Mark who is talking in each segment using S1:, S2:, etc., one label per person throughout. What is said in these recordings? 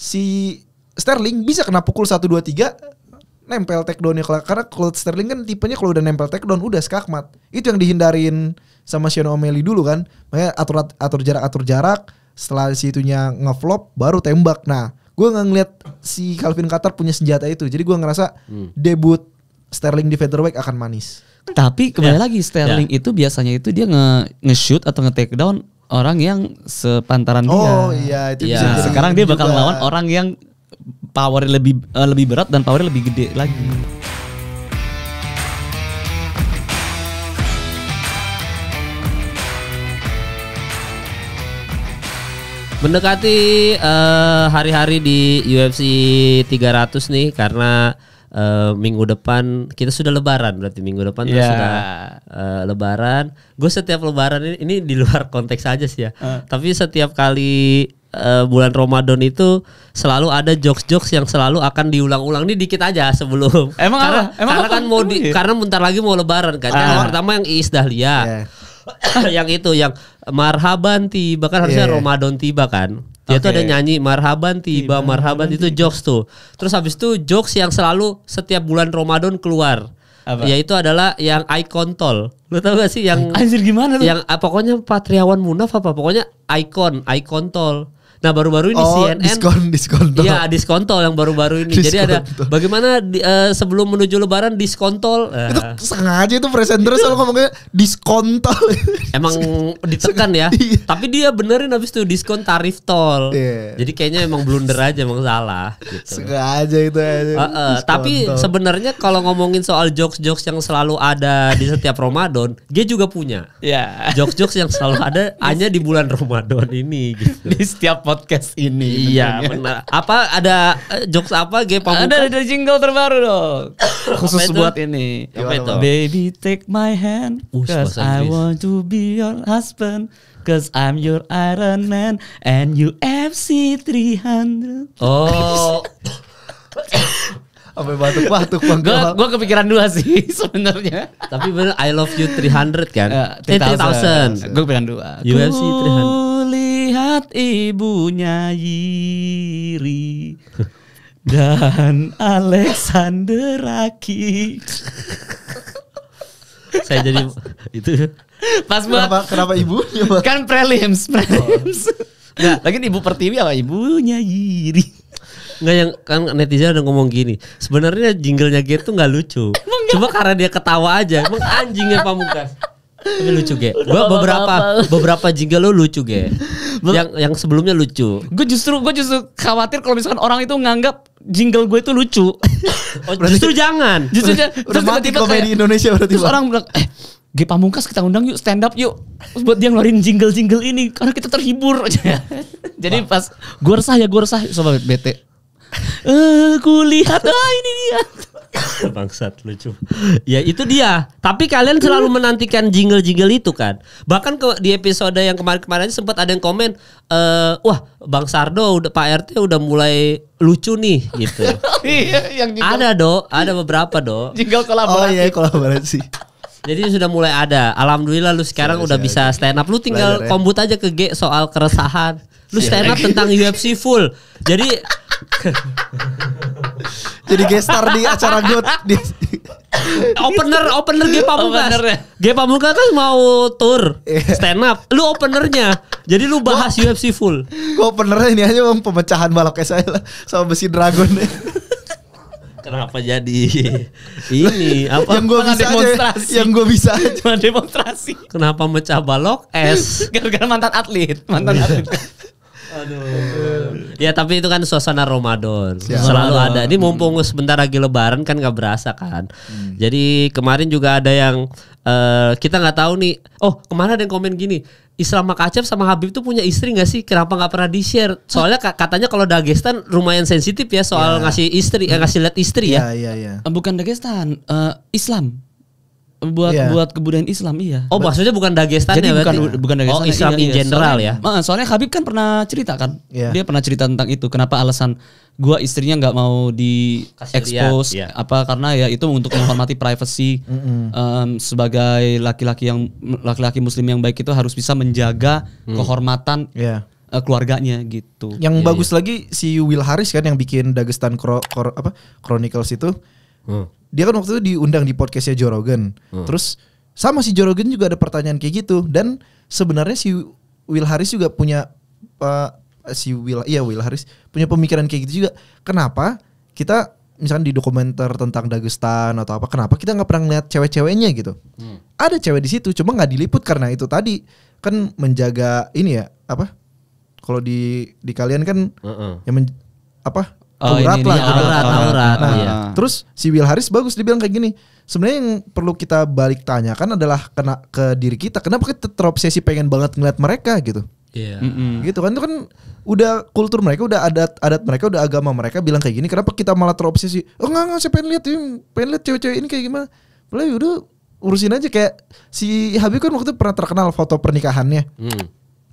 S1: si Sterling bisa kena pukul 1 2 3 nempel takedownnya karena kalau Sterling kan tipenya kalau udah nempel takedown udah skakmat. Itu yang dihindarin sama Sean O'Malley dulu kan. Makanya atur atur jarak atur jarak setelah si itunya ngeflop baru tembak. Nah, gue nggak ngeliat si Calvin Carter punya senjata itu. Jadi gue ngerasa hmm. debut Sterling di featherweight akan manis.
S2: Tapi kembali yeah. lagi ya. Sterling yeah. itu biasanya itu dia nge, nge shoot atau nge take down orang yang sepantaran oh, dia. Oh iya itu ya, bisa. sekarang dia bakal juga. lawan orang yang power lebih uh, lebih berat dan power lebih gede lagi.
S3: Mendekati eh, hari-hari uh, di UFC 300 nih karena uh, minggu depan kita sudah lebaran berarti minggu depan yeah. sudah uh, lebaran. Gue setiap lebaran ini, ini di luar konteks aja sih ya. Uh. Tapi setiap kali uh, bulan Ramadan itu selalu ada jokes-jokes yang selalu akan diulang-ulang ini dikit aja sebelum. Emang karena, apa? Emang karena apa? kan mau di, ya? karena bentar lagi mau lebaran kan. Ah. Yang pertama yang Iis Dahlia. Yeah. yang itu yang marhaban tiba kan harusnya yeah. Ramadan tiba kan. Dia okay. tuh ada nyanyi marhaban tiba, tiba marhaban, tiba. itu jokes tuh. Terus habis itu jokes yang selalu setiap bulan Ramadan keluar. Apa? Yaitu adalah yang icon tol. Lu tau gak sih yang Anjir gimana tuh? Yang ah, pokoknya Patriawan Munaf apa pokoknya icon, icon tol. Nah baru-baru ini oh, CNN diskon
S1: diskontol. Iya
S3: diskontol yang baru-baru ini. Diskontol. Jadi ada bagaimana di, uh, sebelum menuju Lebaran diskontol. Uh. Itu nah.
S1: sengaja itu presenter iya. selalu ngomongnya diskontol.
S3: Emang ditekan ya. Iya. Tapi dia benerin habis itu diskon tarif tol. Yeah. Jadi kayaknya emang blunder aja emang salah. Gitu.
S1: Sengaja itu aja. Ya, uh, uh, tapi
S3: sebenarnya kalau ngomongin soal jokes-jokes yang selalu ada di setiap Ramadan, dia juga punya. Iya. Yeah. Jokes-jokes yang selalu ada hanya di bulan Ramadan ini gitu. Di setiap podcast ini. Iya benar. Apa ada eh, jokes apa ge Ada ada jingle terbaru dong. Khusus buat
S2: ini. Apa itu? Baby take my hand cause I want to be your husband. Cause I'm your Iron Man and you FC 300. Oh. Sampai batuk-batuk banget. Gue kepikiran dua sih sebenarnya.
S3: Tapi bener I love you 300 kan? Uh, 3000. Gue kepikiran dua. UFC
S2: 300 melihat ibunya Yiri dan Alexander Aki. Saya jadi itu pas buat kenapa, kenapa ibunya kan prelims prelims. Nah, lagi ibu pertiwi apa ibunya
S3: Yiri. Gak yang kan netizen udah ngomong gini. Sebenarnya jinglenya gitu nggak lucu. Cuma karena dia ketawa aja. Emang anjingnya pamungkas. Tapi lucu ge. Gua beberapa beberapa jingle lu lucu ge. yang yang sebelumnya lucu. Gue
S2: justru gue justru khawatir kalau misalkan orang itu nganggap jingle gue itu lucu. oh, justru jangan. Justru udah, terus tiba -tiba komedi kayak, Indonesia berarti. Terus orang bilang, eh Ge Pamungkas kita undang yuk stand up yuk buat dia ngeluarin jingle-jingle ini karena kita terhibur aja. Iya. Jadi pas gue resah ya gue resah sobat bete. Eh, uh, kulihat ah ini dia.
S3: Bangsat lucu. ya itu dia. Tapi kalian selalu menantikan jingle-jingle itu kan. Bahkan ke, di episode yang kemarin-kemarin sempat ada yang komen, e, wah Bang Sardo udah Pak RT udah mulai lucu nih gitu.
S2: Iya, yang Ada
S3: do, ada beberapa do. jingle kolaborasi. Oh iya kolaborasi. Jadi sudah mulai ada. Alhamdulillah lu sekarang siap, udah bisa stand up. Lu tinggal Belajar, ya. kombut aja ke G soal keresahan. Lu stand up tentang UFC full. Jadi jadi gestar di acara God di opener opener G Pamungkas G Pamungkas kan mau tour iya. stand
S1: up lu openernya jadi lu bahas gua, UFC full gua openernya ini aja bang pemecahan baloknya saya sama besi dragon
S3: Kenapa jadi ini apa yang gue bisa ya. demonstrasi. aja, yang gue bisa cuma demonstrasi. Kenapa mecah balok es? Gara-gara mantan atlet,
S2: mantan iya. atlet.
S3: Aduh. ya tapi itu kan suasana Ramadan Siap. selalu ada. Ini mumpung sebentar lagi Lebaran kan nggak berasa kan. Hmm. Jadi kemarin juga ada yang uh, kita nggak tahu nih. Oh kemarin ada yang komen gini. Islam Makacep sama Habib tuh punya istri gak sih? Kenapa gak pernah di share? Soalnya katanya kalau Dagestan lumayan sensitif ya soal yeah. ngasih istri, eh, ngasih lihat istri yeah,
S2: ya. Iya yeah, iya. Bukan Dagestan, uh, Islam buat yeah. buat kebudayaan Islam iya. Oh But, maksudnya bukan Dagestan Jadi ya bukan ya. bukan oh, Dagestan. Oh Islam iya, in general iya. soalnya, ya. Soalnya Habib kan pernah cerita kan. Yeah. Dia pernah cerita tentang itu. Kenapa alasan gua istrinya nggak mau di Kasih expose yeah. apa karena ya itu untuk menghormati privacy mm -hmm. um, sebagai laki-laki yang laki-laki muslim yang baik itu harus bisa menjaga mm. kehormatan yeah iya. keluarganya gitu. Yang yeah, bagus
S1: yeah. lagi si Will Harris kan yang bikin Dagestan Kro Kro apa Chronicles itu Hmm. Dia kan waktu itu diundang di podcastnya Jorogen. Hmm. Terus sama si Jorogen juga ada pertanyaan kayak gitu dan sebenarnya si Will Harris juga punya uh, si Will iya Will Harris punya pemikiran kayak gitu juga. Kenapa kita misalkan di dokumenter tentang Dagestan atau apa kenapa kita nggak pernah lihat cewek-ceweknya gitu? Hmm. Ada cewek di situ cuma nggak diliput karena itu tadi kan menjaga ini ya apa? Kalau di di kalian kan uh -uh. yang men, apa Oh, aurat lah aurat, aurat, nah, iya. terus si Will Harris bagus dibilang kayak gini sebenarnya yang perlu kita balik tanyakan adalah kena ke diri kita kenapa kita terobsesi pengen banget ngeliat mereka gitu Yeah. Mm -mm. gitu kan itu kan udah kultur mereka udah adat adat mereka udah agama mereka bilang kayak gini kenapa kita malah terobsesi oh enggak enggak saya pengen lihat pengen lihat cewek-cewek ini kayak gimana boleh ya udah urusin aja kayak si Habib kan waktu itu pernah terkenal foto pernikahannya mm.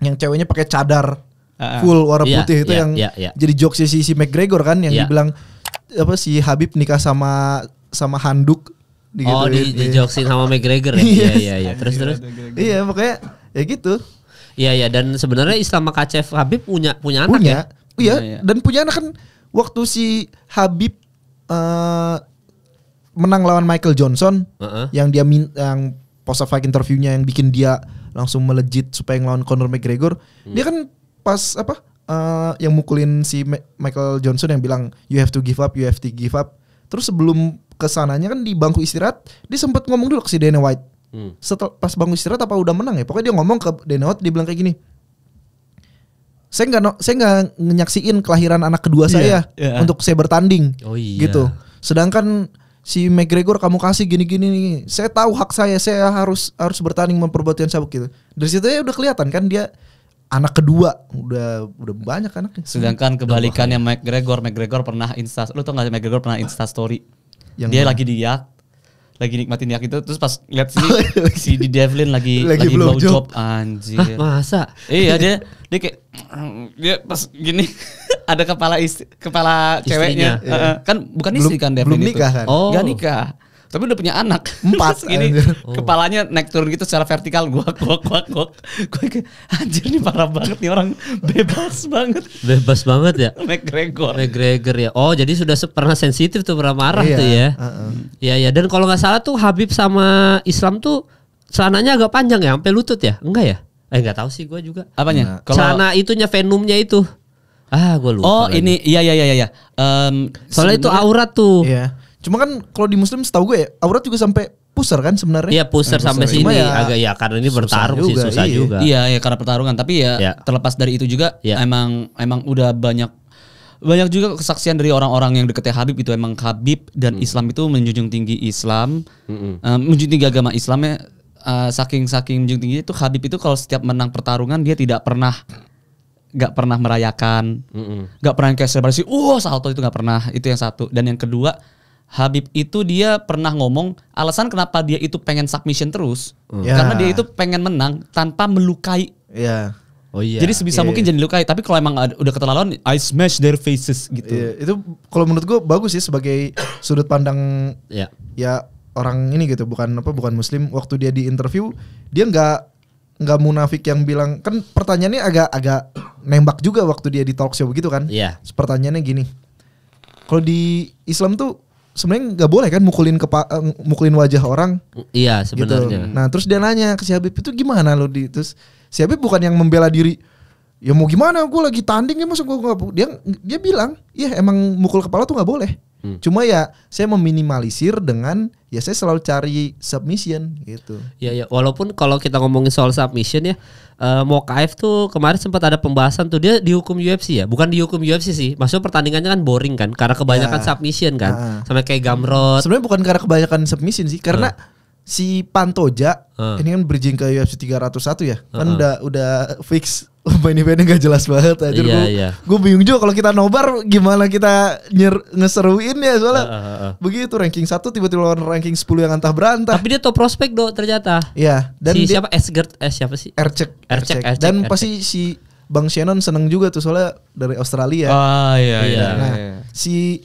S1: yang ceweknya pakai cadar uh, full warna yeah, putih itu yeah, yang yeah, yeah. jadi jokes si si McGregor kan yang yeah. dibilang apa si Habib nikah sama sama handuk gitu, Oh, di, di iya. jokesin
S3: sama McGregor ya. Iya iya ya. Terus iya. terus.
S1: Iya, makanya iya, ya gitu.
S3: Iya iya dan sebenarnya Islam Makachev Habib punya punya anak punya. ya. Iya, yeah. dan
S1: punya anak kan waktu si Habib uh, menang lawan Michael Johnson uh-uh. yang dia min- yang post fight interviewnya yang bikin dia langsung melejit supaya ngelawan Conor McGregor. Hmm. Dia kan pas apa uh, yang mukulin si Michael Johnson yang bilang you have to give up, you have to give up. Terus sebelum kesananya kan di bangku istirahat dia sempat ngomong dulu ke si Dana White. Hmm. Setelah pas bangku istirahat apa udah menang ya? Pokoknya dia ngomong ke Dana White dia bilang kayak gini. Saya nggak no, saya nggak nyaksiin kelahiran anak kedua yeah, saya yeah. untuk saya bertanding. Oh, iya. Gitu. Sedangkan si McGregor kamu kasih gini-gini nih. Saya tahu hak saya, saya harus harus bertanding memperbuat yang sabuk gitu. Dari situ ya udah kelihatan kan dia anak kedua udah udah banyak anak sedangkan kebalikannya
S2: McGregor McGregor pernah insta lu tau gak McGregor pernah insta story yang dia mana? lagi diak lagi nikmatin yak itu terus pas lihat si oh, iya, si di Devlin lagi lagi, lagi blow job, job. anjir Hah, masa iya dia dia kayak dia pas gini ada kepala istri, kepala Istrinya. ceweknya iya. kan bukan istri kan Devlin belum nikah itu. kan oh. gak nikah tapi udah punya anak empat ini oh. kepalanya naik turun gitu secara vertikal gua gua gua gua gua anjir nih parah banget nih orang bebas banget
S3: bebas banget ya
S2: McGregor
S3: McGregor ya oh jadi sudah pernah sensitif tuh pernah marah iya. tuh ya uh -uh. ya ya dan kalau nggak salah tuh Habib sama Islam tuh celananya agak panjang ya sampai lutut ya enggak ya eh
S2: nggak tahu sih gua juga apanya nah. celana
S3: itunya Venomnya itu
S2: ah gua lupa oh lagi. ini iya iya iya
S1: iya um,
S2: soalnya itu aurat
S1: tuh iya Cuma kan kalau di Muslim setahu gue ya, aurat juga sampai pusar kan sebenarnya. Iya pusar iya, sampai sini ya, agak ya karena ini bertarung susah
S2: sih susah iya. juga. Iya ya karena pertarungan tapi ya, ya terlepas dari itu juga ya. emang emang udah banyak banyak juga kesaksian dari orang-orang yang deketnya Habib itu emang Habib dan hmm. Islam itu menjunjung tinggi Islam, hmm. um, menjunjung tinggi agama Islamnya uh, eh, saking saking menjunjung tinggi itu Habib itu kalau setiap menang pertarungan dia tidak pernah nggak pernah merayakan, nggak mm pernah kayak selebrasi, wah uh, salto itu nggak pernah itu yang satu dan yang kedua Habib itu dia pernah ngomong alasan kenapa dia itu pengen submission terus yeah. karena dia itu pengen menang tanpa melukai. Yeah. Oh iya. Jadi sebisa yeah. mungkin iya. jadi lukai. Tapi kalau emang udah keterlaluan,
S1: I smash their faces gitu. Yeah, itu kalau menurut gue bagus sih sebagai sudut pandang yeah. ya orang ini gitu. Bukan apa, bukan Muslim. Waktu dia di interview, dia nggak nggak munafik yang bilang kan pertanyaannya agak agak nembak juga waktu dia di talk show begitu kan. Iya. Yeah. Pertanyaannya gini, kalau di Islam tuh sebenarnya nggak boleh kan mukulin kepa eh, mukulin wajah orang. Iya gitu. sebenarnya. Gitu. Nah terus dia nanya ke si Habib itu gimana lo di terus si Habib bukan yang membela diri. Ya mau gimana? Gue lagi tanding ya masuk gue dia dia bilang, iya emang mukul kepala tuh nggak boleh. Hmm. Cuma ya saya meminimalisir dengan ya saya selalu cari submission gitu.
S3: Ya ya, walaupun kalau kita ngomongin soal submission ya, uh, eh, mau tuh kemarin sempat ada pembahasan tuh dia dihukum UFC ya, bukan dihukum UFC sih. Maksudnya pertandingannya kan boring kan karena kebanyakan ya. submission kan. Uh. Ah. Sama kayak Gamrot. Sebenarnya
S1: bukan karena kebanyakan submission sih, karena uh si Pantoja uh. ini kan berjing ke UFC 301 ya. Uh -uh. Kan udah udah fix ini beda nggak jelas banget aja iya, gue iya. gue bingung juga kalau kita nobar gimana kita nyer ngeseruin ya soalnya uh, uh, uh. begitu ranking satu tiba-tiba lawan ranking 10 yang antah berantah tapi dia top prospek do ternyata iya dan si dia, siapa Esgert eh siapa sih Ercek Ercek, dan pasti si Bang Shannon seneng juga tuh soalnya dari Australia. Ah iya iya. iya nah, iya. si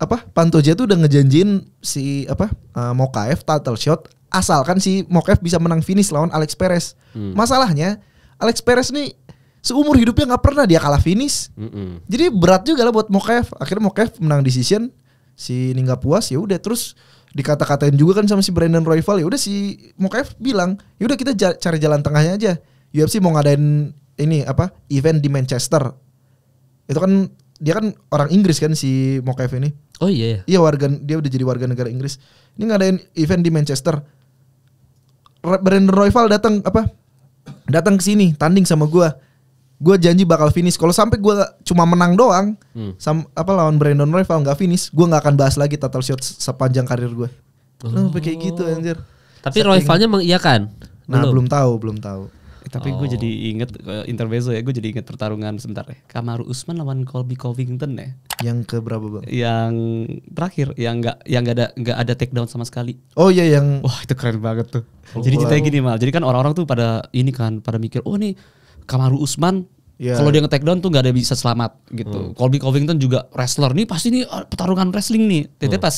S1: apa Pantoja tuh udah ngejanjin si apa uh, eh, Mokaev title shot asalkan si Mokaev bisa menang finish lawan Alex Perez. Hmm. Masalahnya Alex Perez nih seumur hidupnya nggak pernah dia kalah finish. Mm -mm. Jadi berat juga lah buat Mokev. Akhirnya Mokev menang decision. Si ini nggak puas ya udah terus dikata-katain juga kan sama si Brandon Royval ya udah si Mokev bilang ya udah kita cari jalan tengahnya aja. UFC mau ngadain ini apa event di Manchester. Itu kan dia kan orang Inggris kan si Mokev ini. Oh iya. Iya, iya warga dia udah jadi warga negara Inggris. Ini ngadain event di Manchester. Brandon Royval datang apa datang ke sini tanding sama gue gue janji bakal finish kalau sampai gue cuma menang doang hmm. sam apa lawan Brandon Roy kalau nggak finish gue nggak akan bahas lagi total shot sepanjang karir gue oh. sampai
S3: kayak gitu oh. anjir tapi Royvalnya mengiyakan
S1: nah belum. belum
S2: tahu belum tahu tapi oh. gue jadi inget uh, intermezzo ya, gue jadi inget pertarungan sebentar ya. Kamaru Usman lawan Colby Covington
S1: ya. Yang ke berapa bang?
S2: Yang terakhir, yang nggak yang nggak ada nggak ada takedown sama sekali. Oh iya yang. Wah itu keren banget tuh. Oh, jadi ceritanya gini mal, jadi kan orang-orang tuh pada ini kan pada mikir, oh nih Kamaru Usman Yeah. Kalau dia nge-take down tuh nggak ada bisa selamat gitu. Hmm. Colby Covington juga wrestler nih pasti nih eh, pertarungan wrestling nih. Tete hmm. pas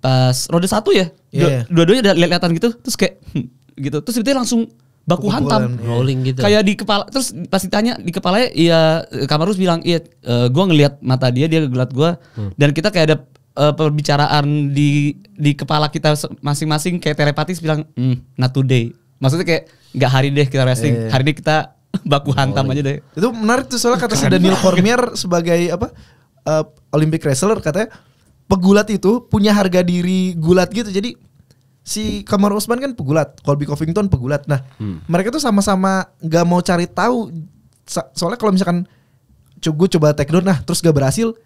S2: pas roda satu ya. Yeah. Iya. Dua-duanya ada lihat-lihatan gitu terus kayak hmm, gitu. Terus tiba langsung baku hantam iya.
S3: rolling gitu kayak
S2: di kepala terus pasti tanya di kepalanya iya Kamarus bilang iya uh, eh, gue ngelihat mata dia dia gelat gue hmm. dan kita kayak ada uh, eh, perbicaraan di di kepala kita masing-masing kayak telepatis bilang mm, not today maksudnya kayak nggak hari deh kita racing, yeah. Iya. hari ini kita baku hantam aja deh
S1: itu menarik tuh soalnya kata si Daniel Cormier sebagai apa uh, Olympic wrestler katanya pegulat itu punya harga diri gulat gitu jadi si Kamar Usman kan pegulat, Colby Covington pegulat. Nah, hmm. mereka tuh sama-sama nggak mau cari tahu. soalnya kalau misalkan gue coba take down, nah terus gak berhasil,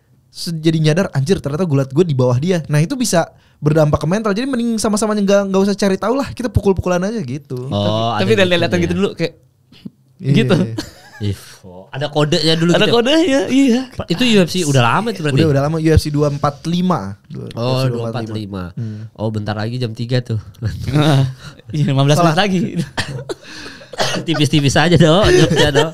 S1: jadi nyadar anjir ternyata gulat gue di bawah dia. Nah itu bisa berdampak ke mental. Jadi mending sama-sama nggak nggak usah cari tahu lah, kita pukul-pukulan aja gitu. Oh, tapi gitu lihat-lihatan gitu dulu kayak
S3: iya. gitu. Ivo. Oh, ada ya dulu Ada gitu. Ya? kodenya, iya. Itu UFC udah lama itu berarti. Udah, udah
S1: lama UFC 245. Oh, 245.
S3: 245. Hmm. Oh, bentar lagi jam 3 tuh.
S1: Iya, 15 menit lagi. Tipis-tipis
S3: aja dong, joknya dong.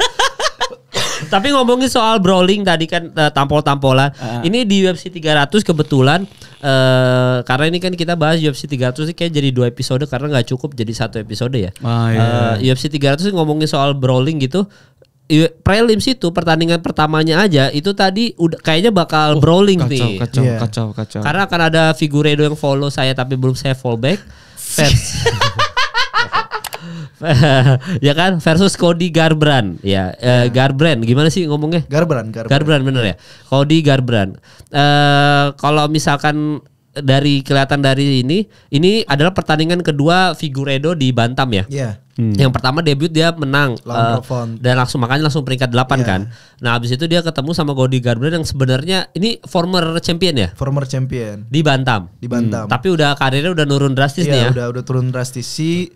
S3: Tapi ngomongin soal brawling tadi kan uh, tampol-tampolan. Uh. Ini di UFC 300 kebetulan uh, karena ini kan kita bahas UFC 300 ini kayak jadi dua episode karena nggak cukup jadi satu episode ya. Oh, iya. uh, UFC 300 ngomongin soal brawling gitu. Iya, prelims itu pertandingan pertamanya aja itu tadi udah kayaknya bakal oh, brawling kacau, nih. Kacau, yeah. kacau, kacau. Karena akan ada Figuredo yang follow saya tapi belum saya follow back. Vers ya kan versus Cody Garbrand, ya, yeah. Uh, iya. Garbrand gimana sih ngomongnya Garbrand Garbrand Garbrand bener ya Cody Garbrand. uh, eh, kalau misalkan dari kelihatan dari ini, ini adalah pertandingan kedua Figuredo di Bantam ya. Iya. Yeah. Hmm. Yang pertama debut dia menang uh, dan langsung makanya langsung peringkat 8 yeah. kan. Nah, habis itu dia ketemu sama Godi Garbrandt yang sebenarnya ini former champion ya?
S1: Former champion.
S3: Di Bantam. Di Bantam. Hmm. Tapi udah karirnya udah
S1: turun drastis yeah, nih ya. udah udah turun drastis. Si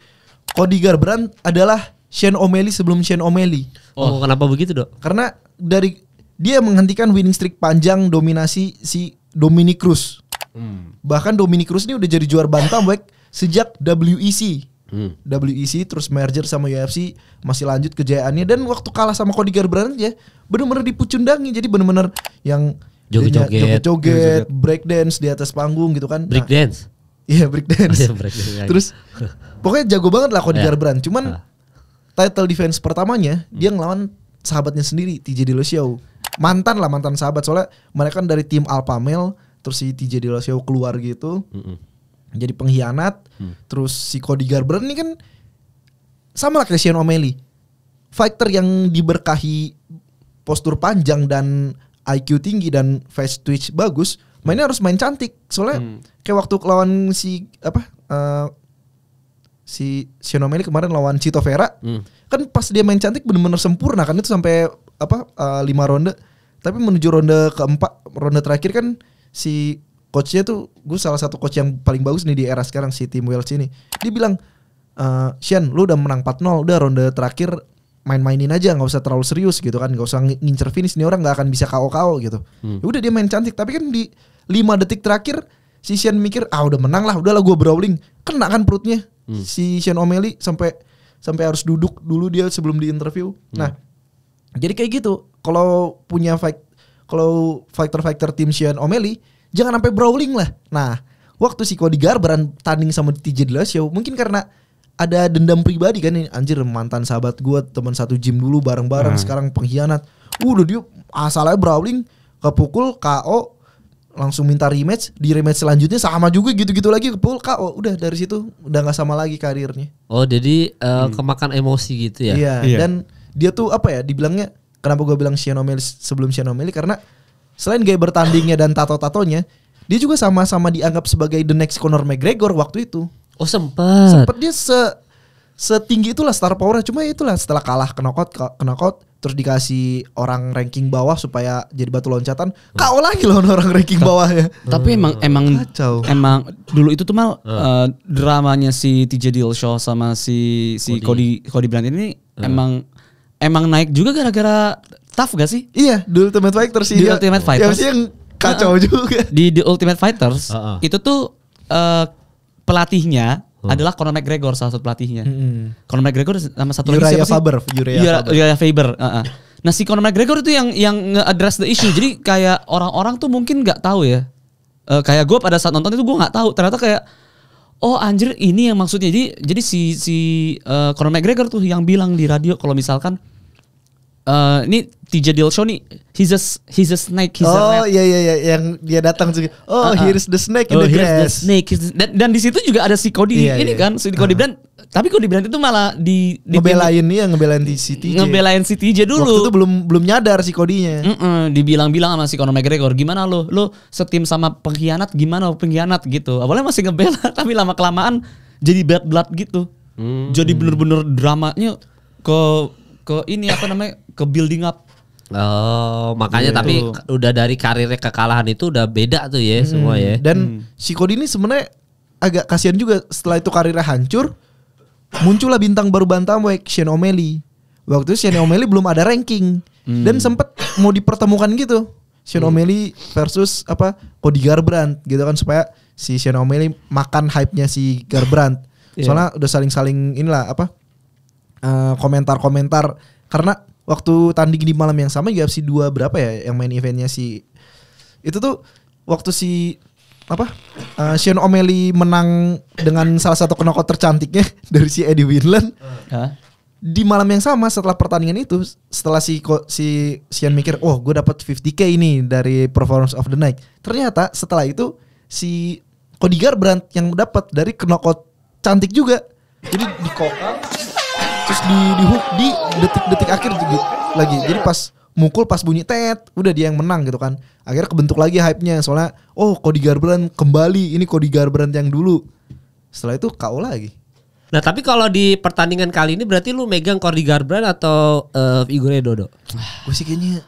S1: Cody Garbrand adalah Shane O'Malley sebelum Shane O'Malley. Oh, oh, kenapa begitu, Dok? Karena dari dia menghentikan winning streak panjang dominasi si Dominic Cruz. Hmm. Bahkan Dominic Cruz ini udah jadi juara bantamweight sejak WEC. Hmm. WEC terus merger sama UFC masih lanjut kejayaannya dan waktu kalah sama Cody Garbrandt ya bener-bener dipucundangi jadi bener-bener yang joget-joget, joget, break dance di atas panggung gitu kan. Break nah, dance. Iya break oh, iya, dance. iya, break iya. terus pokoknya jago banget lah Cody yeah. Garbrandt. Cuman ah. title defense pertamanya hmm. dia ngelawan sahabatnya sendiri TJ Dillashaw. Mantan lah mantan sahabat soalnya mereka kan dari tim Alpha Male terus si TJ Delosio keluar gitu mm hmm jadi pengkhianat mm. terus si Cody Garber ini kan sama lah kayak Sean O'Malley fighter yang diberkahi postur panjang dan IQ tinggi dan face twitch bagus mainnya harus main cantik soalnya mm. kayak waktu lawan si apa uh, si Sean O'Malley kemarin lawan Cito Vera hmm. kan pas dia main cantik bener-bener sempurna kan itu sampai apa uh, lima ronde tapi menuju ronde keempat ronde terakhir kan si coachnya tuh gue salah satu coach yang paling bagus nih di era sekarang si Tim wells ini. Dia bilang, uh, Shen, lu udah menang 4-0, udah ronde terakhir main-mainin aja nggak usah terlalu serius gitu kan nggak usah ngincer finish nih orang nggak akan bisa kau-kau gitu hmm. ya udah dia main cantik tapi kan di 5 detik terakhir si Shen mikir ah udah menang lah udahlah gue brawling kena kan perutnya hmm. si Shen omeli sampai sampai harus duduk dulu dia sebelum diinterview hmm. nah jadi kayak gitu kalau punya fight kalau fighter-fighter tim Sean O'Malley jangan sampai brawling lah. Nah, waktu si Cody Garbrand tanding sama TJ Dillashaw mungkin karena ada dendam pribadi kan ini anjir mantan sahabat gua teman satu gym dulu bareng-bareng hmm. sekarang pengkhianat. Udah dia asalnya brawling kepukul KO langsung minta rematch di rematch selanjutnya sama juga gitu-gitu lagi kepul KO udah dari situ udah nggak sama lagi karirnya.
S3: Oh, jadi uh, hmm. kemakan emosi gitu ya. Iya, iya. dan
S1: dia tuh apa ya dibilangnya Kenapa gue bilang Shiano Mili sebelum Shiano Mili karena selain gaya bertandingnya dan tato-tatonya, dia juga sama-sama dianggap sebagai the next Conor McGregor waktu itu. Oh sempat. Sempat dia se setinggi itulah star power cuma ya itulah setelah kalah knockout knockout terus dikasih orang ranking bawah supaya jadi batu loncatan kau lagi loh orang ranking bawah ya tapi emang
S2: emang Kacau. emang dulu itu tuh mal hmm. uh, dramanya si TJ Dillshaw sama si si Cody Cody, Cody Brand ini hmm. emang emang naik juga gara-gara tough gak sih? Iya, The Ultimate Fighter sih. The Ultimate ya, Fighters. Ya, yang kacau uh, juga. Di The Ultimate Fighters uh, uh. itu tuh uh, pelatihnya hmm. adalah Conor McGregor salah satu pelatihnya. Hmm. Conor McGregor sama satu Uriah lagi siapa Faber. sih? Uriah iya, Faber. Uriah Faber. Uh, uh. Nah si Conor McGregor itu yang yang address the issue. Jadi kayak orang-orang tuh mungkin nggak tahu ya. Uh, kayak gue pada saat nonton itu gue nggak tahu. Ternyata kayak Oh anjir ini yang maksudnya. Jadi jadi si si uh, Conor McGregor tuh yang bilang di radio kalau misalkan uh, ini TJ Dilshaw nih he's a he's a snake he's oh, a
S1: yeah, yeah, iya iya iya yang dia datang juga. Oh uh, uh. here's the snake in oh, the grass. The
S2: snake. dan, dan di situ juga ada si Cody yeah, ini yeah. kan si Cody uh. Ah. Brand tapi kalau dibilang itu malah di, di ngebelain di, ya ngebelain di
S1: City. Ngebelain
S2: City aja dulu. Waktu itu belum belum nyadar si kodinya. Mm -mm, dibilang-bilang sama si Conor McGregor gimana lo? Lo setim sama pengkhianat gimana pengkhianat gitu. Awalnya masih ngebela tapi lama kelamaan jadi bad blood gitu. Hmm. Jadi bener-bener dramanya ke ke ini apa namanya? ke building up
S3: Oh, makanya yeah. tapi udah dari karirnya kekalahan itu udah beda tuh ya hmm. semua ya.
S1: Dan hmm. si Cody ini sebenarnya agak kasihan juga setelah itu karirnya hancur, muncullah bintang baru bantamweight Shane O'Malley. Waktu itu Shane O'Malley belum ada ranking hmm. dan sempet mau dipertemukan gitu. Shane hmm. O'Malley versus apa Cody Garbrandt gitu kan supaya si Shane O'Malley makan hype-nya si Garbrandt. yeah. Soalnya udah saling-saling inilah apa eh, komentar-komentar uh, karena waktu tanding di malam yang sama juga si dua berapa ya yang main eventnya si itu tuh waktu si apa uh, Sean O'Malley menang dengan salah satu knockout tercantiknya dari si Eddie Winland. Huh? Di malam yang sama setelah pertandingan itu, setelah si si Sean mikir, oh, gue dapat 50k ini dari performance of the night." Ternyata setelah itu si Cody Garbrandt yang dapat dari knockout cantik juga. Jadi di kokang terus di di hook di detik-detik akhir juga lagi. Jadi pas mukul pas bunyi tet, udah dia yang menang gitu kan. Akhirnya kebentuk lagi hype-nya soalnya oh Cody Garbrandt kembali, ini Cody Garbrandt yang dulu. Setelah itu KO lagi.
S3: Nah tapi kalau di pertandingan kali ini berarti lu megang Cody Garbrandt atau uh, Figure Dodo? Gue sih kayaknya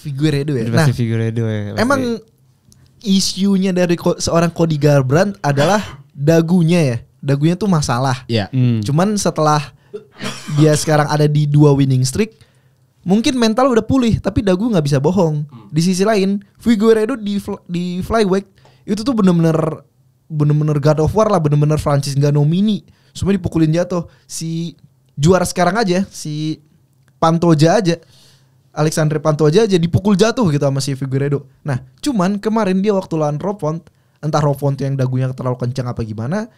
S1: figure ya. Nah, Dodo ya. Emang isunya dari seorang Cody Garbrandt adalah dagunya ya. Dagunya tuh masalah. ya Yeah. Mm. Cuman setelah dia sekarang ada di dua winning streak, mungkin mental udah pulih tapi dagu nggak bisa bohong hmm. di sisi lain Figueredo di di flyweight itu tuh bener-bener bener-bener God of War lah bener-bener Francis Ganomini Mini semua dipukulin jatuh si juara sekarang aja si Pantoja aja Alexandre Pantoja aja dipukul jatuh gitu sama si Figueredo nah cuman kemarin dia waktu lawan Ropont entah Ropont yang dagunya terlalu kencang apa gimana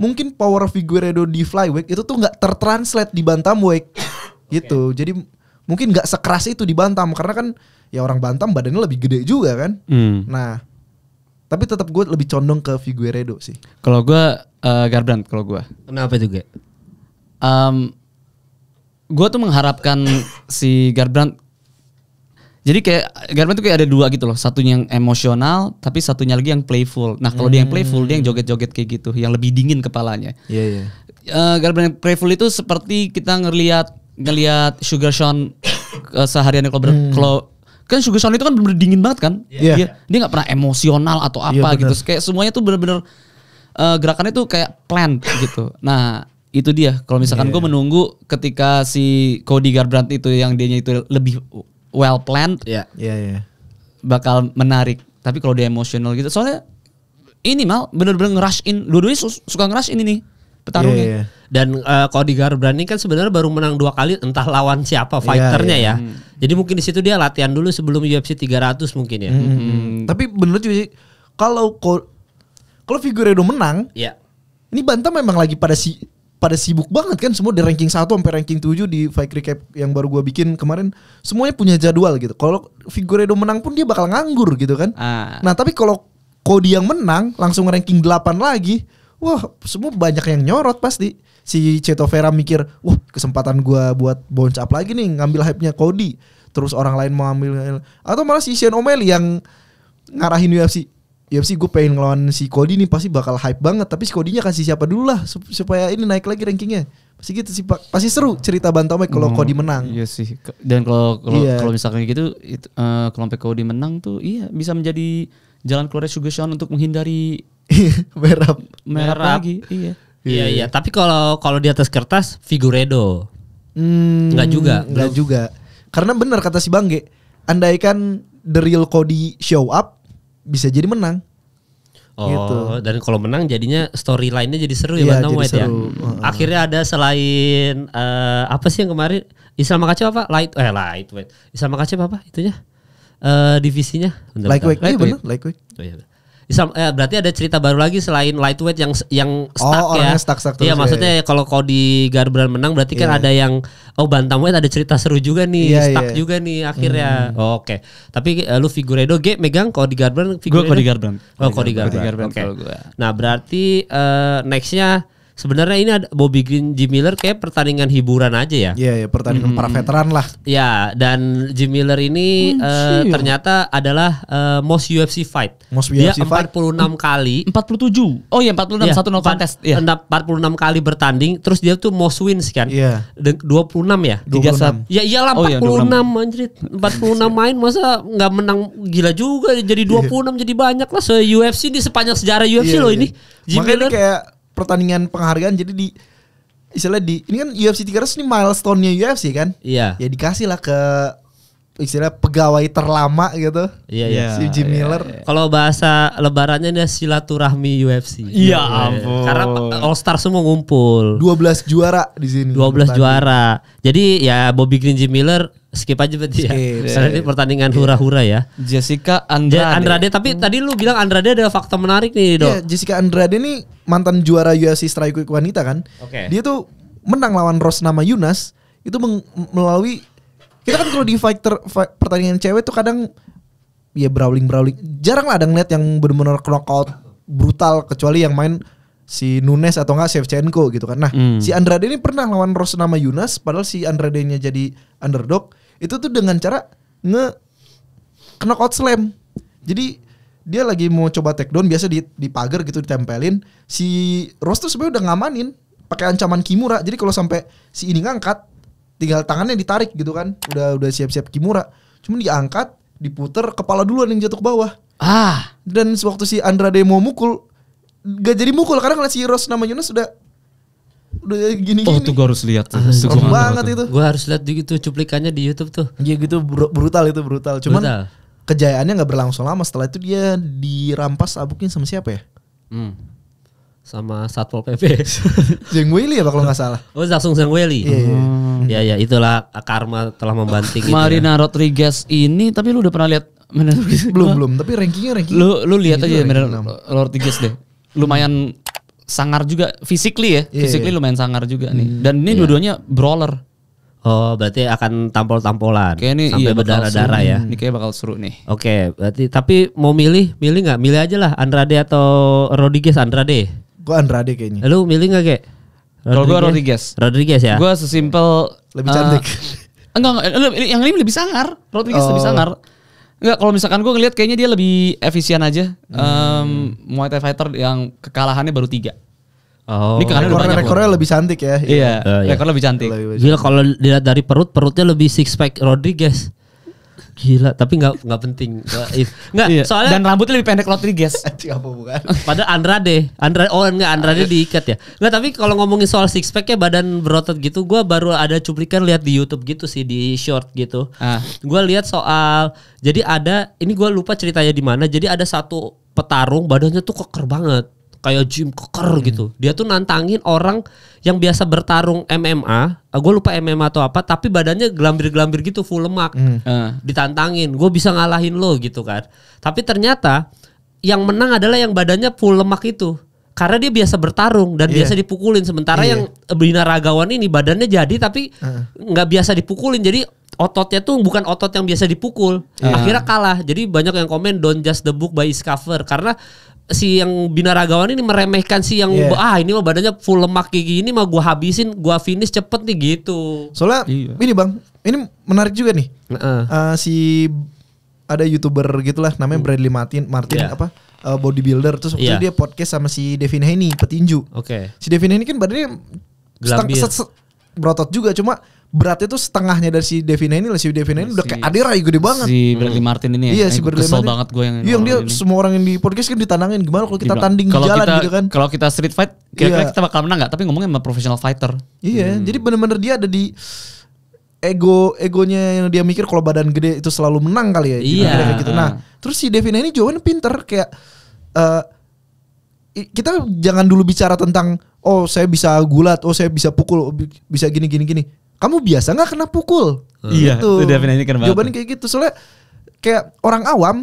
S1: mungkin power Figueredo di flyweight itu tuh nggak tertranslate di bantamweight gitu okay. jadi mungkin gak sekeras itu di Bantam karena kan ya orang Bantam badannya lebih gede juga kan. Hmm. Nah, tapi tetap gue lebih condong ke Figueredo sih.
S2: Kalau gue uh, Garbrandt kalau gue. Kenapa juga? Um, gue tuh mengharapkan si Garbrandt jadi kayak Garbrandt tuh kayak ada dua gitu loh, satunya yang emosional, tapi satunya lagi yang playful. Nah kalau hmm. dia yang playful, dia yang hmm. joget-joget kayak gitu, yang lebih dingin kepalanya. Iya yeah, iya. Yeah. Uh, Garbrandt playful itu seperti kita ngelihat ngelihat Sugar Sean eh, seharian kalau ber, hmm. kalau kan Sugar Sean itu kan bener, -bener dingin banget kan. Yeah. Dia dia nggak pernah emosional atau iya, apa yeah, gitu. Kayak semuanya tuh bener-bener uh, gerakannya tuh kayak plan gitu. Nah, itu dia. Kalau misalkan yeah. gue menunggu ketika si Cody Garbrandt itu yang dianya itu lebih well planned. Iya, yeah. iya, yeah, Yeah. Bakal menarik. Tapi kalau dia emosional gitu, soalnya ini mal bener-bener ngerush in. Dua-duanya suka ngerush ini nih petarungnya. Yeah, yeah. Dan uh, eh, Cody Garbrandt ini kan sebenarnya baru menang dua kali entah
S3: lawan siapa iya, fighternya yeah, yeah. ya. Hmm. Jadi mungkin di situ dia latihan dulu sebelum UFC 300 mungkin ya. Hmm, hmm. Hmm.
S1: Tapi bener juga sih kalau kalau Figueredo menang, yeah. ini Bantam memang lagi pada si pada sibuk banget kan semua di ranking 1 sampai ranking 7 di fight recap yang baru gua bikin kemarin semuanya punya jadwal gitu. Kalau Figueredo menang pun dia bakal nganggur gitu kan. Ah. Nah, tapi kalau Cody yang menang langsung ranking 8 lagi wah semua banyak yang nyorot pasti. Si Ceto Vera mikir, wah kesempatan gue buat bounce up lagi nih ngambil hype-nya Cody. Terus orang lain mau ambil atau malah si Shane O'Malley yang ngarahin UFC. UFC gue pengen ngelawan si Cody nih pasti bakal hype banget. Tapi si Cody-nya kasih siapa dulu lah supaya ini naik lagi rankingnya. Pasti gitu sih Pak. Pasti seru cerita bantamnya kalau hmm, Cody menang.
S2: Iya sih. Dan kalau kalau yeah. kalau misalkan gitu itu, uh, eh, kalau Cody menang tuh iya bisa menjadi jalan keluar Sean untuk menghindari merah. Iya, merah lagi, iya.
S3: iya. Iya iya, tapi kalau kalau di atas kertas Figuredo. Hmm, juga. nggak
S1: juga. Karena benar kata si Bangge, andaikan the real Cody show up bisa jadi menang.
S3: Oh, gitu. dan kalau menang jadinya storyline-nya jadi seru ya, iya, ya Bantam White ya. Uh, Akhirnya ada selain uh, apa sih yang kemarin Islam Makacew apa? Light eh lightweight. Islam Makacew apa itunya? Uh, divisinya. Bentar, lightweight. Iya bener lightweight. Oh, iya eh, berarti ada cerita baru lagi selain lightweight yang yang oh, stuck oh, ya. Stuck, stuck iya, terus, iya, maksudnya ya, kalau kau di Garbrand menang berarti yeah. kan iya. ada yang oh bantamweight ada cerita seru juga nih, yeah, stuck yeah. juga nih akhirnya. Hmm. Oh, Oke. Okay. Tapi uh, lu Figueredo G megang kau di Garbrand Figueredo. Gua kau di Garbrand. Oh, kau di Garbrand. Oke. Okay. Nah, berarti uh, nextnya sebenarnya ini ada Bobby Green Jim Miller kayak pertandingan hiburan aja ya. Iya, yeah, yeah, pertandingan hmm. para veteran lah. Ya, yeah, dan Jim Miller ini oh, uh, ternyata adalah uh, most UFC fight. Most UFC Dia 46 fight? kali. 47. Oh iya 46 iya, satu yeah, no contest. Yeah. Iya. 46 kali bertanding terus dia tuh most wins kan. Iya. Yeah. 26 ya? 31. Ya iyalah 46 oh, iya, 26. anjir. 46 main masa nggak menang gila juga
S1: jadi 26 yeah. jadi banyak lah se UFC di sepanjang sejarah UFC yeah, loh yeah. ini. Jim Makanya Miller kayak pertandingan penghargaan jadi di istilah di ini kan UFC 300 ini milestone-nya UFC kan? Iya. Ya dikasih lah ke istilah pegawai terlama gitu. Iya, iya. Si Jim iya, Miller.
S3: Iya. iya. Kalau bahasa lebarannya dia silaturahmi UFC. Iya, iya, iya, ampun. Karena All Star semua ngumpul.
S1: 12 juara di sini. 12 juara.
S3: Jadi ya Bobby Green Jim Miller skip aja berarti ya. Karena ini pertandingan hura-hura ya. Jessica
S1: Andrade. Andrade
S3: tapi hmm. tadi lu bilang Andrade ada fakta menarik nih, Dok. Iya,
S1: Jessica Andrade nih mantan juara UFC strawweight wanita kan. Okay. Dia tuh menang lawan Rosnama Yunas itu melalui kita kan kalau di fighter fight, pertandingan cewek tuh kadang ya brawling brawling jarang lah ada ngeliat yang benar-benar knockout brutal kecuali yang main si Nunes atau enggak Shevchenko gitu kan. Nah, hmm. si Andrade ini pernah lawan Rosnama Yunas padahal si Andrade-nya jadi underdog. Itu tuh dengan cara nge knockout slam. Jadi dia lagi mau coba take down biasa di di pagar gitu ditempelin si Rose tuh sebenarnya udah ngamanin pakai ancaman Kimura jadi kalau sampai si ini ngangkat tinggal tangannya ditarik gitu kan udah udah siap-siap Kimura cuman diangkat diputer kepala duluan yang jatuh ke bawah ah dan waktu si Andrade mau mukul gak jadi mukul karena kalau si Rose nama Yunus udah udah gini gini. Oh tuh gue harus lihat tuh. Ah, banget itu. Gue harus lihat gitu cuplikannya di YouTube tuh. Iya gitu brutal itu brutal. Cuman brutal kejayaannya nggak berlangsung lama setelah itu dia dirampas abukin ah, sama siapa ya
S3: hmm. sama satpol pp
S1: Zhang Weili ya kalau nggak salah oh langsung Zhang Weili iya, iya, iya
S2: hmm.
S3: ya ya itulah karma telah membanting gitu Marina
S2: ya. Rodriguez ini tapi lu udah pernah lihat
S1: belum belum tapi rankingnya ranking lu lu lihat gitu aja Marina
S2: Rodriguez deh lumayan sangar juga physically ya, yeah, iya, physically lumayan sangar juga hmm. nih. Dan ini yeah. dua-duanya brawler.
S3: Oh, berarti akan tampol-tampolan sampai iya, berdarah-darah ya. Ini
S2: kayak bakal seru nih.
S3: Oke, okay, berarti tapi mau milih, milih nggak? Milih aja lah Andrade atau Rodriguez Andrade.
S2: Gua Andrade kayaknya.
S3: Lu milih nggak kayak? Kalau gua Rodriguez. Rodriguez ya. Gua
S2: sesimpel lebih cantik. Uh, enggak, enggak, yang ini lebih sangar. Rodriguez oh. lebih sangar. Enggak, kalau misalkan gue ngeliat kayaknya dia lebih efisien aja. Hmm. Um, Muay Thai fighter yang kekalahannya baru tiga.
S3: Oh. Ini karena rekornya, rekornya lebih cantik ya. Iya, uh, iya. Eh, iya. rekor lebih cantik. Gila kalau dilihat dari perut, perutnya lebih six pack Rodriguez. Gila, tapi nggak nggak penting. Nggak, iya. soalnya dan
S2: rambutnya lebih pendek Rodriguez. Apa bukan?
S3: Padahal Andrade, oh, Andrade, oh enggak Andrade diikat ya. Nggak, tapi kalau ngomongin soal six pack ya badan berotot gitu, gue baru ada cuplikan lihat di YouTube gitu sih di short gitu. Ah. Gue lihat soal, jadi ada, ini gue lupa ceritanya di mana. Jadi ada satu petarung badannya tuh keker banget kayak gym keker hmm. gitu. Dia tuh nantangin orang yang biasa bertarung MMA, uh, ah, gue lupa MMA atau apa, tapi badannya gelambir-gelambir gitu full lemak. Hmm. Uh. Ditantangin, gue bisa ngalahin lo gitu kan. Tapi ternyata yang menang adalah yang badannya full lemak itu. Karena dia biasa bertarung dan yeah. biasa dipukulin sementara yeah. yang binaragawan ini badannya jadi tapi ah. nggak uh. biasa dipukulin. Jadi ototnya tuh bukan otot yang biasa dipukul. Uh. Akhirnya kalah. Jadi banyak yang komen don't just the book by its cover karena si yang binaragawan ini meremehkan si yang yeah. ah ini mah badannya full lemak kayak gini mah gua habisin gua finish cepet nih gitu soalnya iya. ini
S1: bang ini menarik juga nih uh -uh. si ada youtuber gitulah namanya Bradley Martin Martin yeah. apa uh, bodybuilder terus waktu yeah. dia podcast sama si Devin Haney petinju oke okay. si Devin Haney kan badannya Gelambir. Setang, berotot juga cuma beratnya tuh setengahnya dari si Devina ini lah si Devina ini si, udah kayak Adira ya gede banget.
S2: Si Bradley hmm. Martin ini ya. Iya, si Bradley Martin. banget gue yang Iya, yang dia ini.
S1: semua orang yang di podcast kan ditandangin gimana kalau kita Dibilang. tanding kalo di jalan kita, gitu kan.
S2: Kalau kita street fight kira-kira iya. kita bakal menang gak? Tapi ngomongnya sama professional fighter. Iya, hmm.
S1: jadi bener-bener dia ada di ego egonya yang dia mikir kalau badan gede itu selalu menang kali ya. Gitu, iya. Kira -kira gitu. Nah, terus si Devina ini jawabannya pinter kayak uh, kita jangan dulu bicara tentang oh saya bisa gulat, oh saya bisa pukul, bisa gini gini gini kamu biasa nggak kena pukul? Hmm. Iya, gitu. itu definitely kena banget. Jawabannya kayak gitu. Soalnya kayak orang awam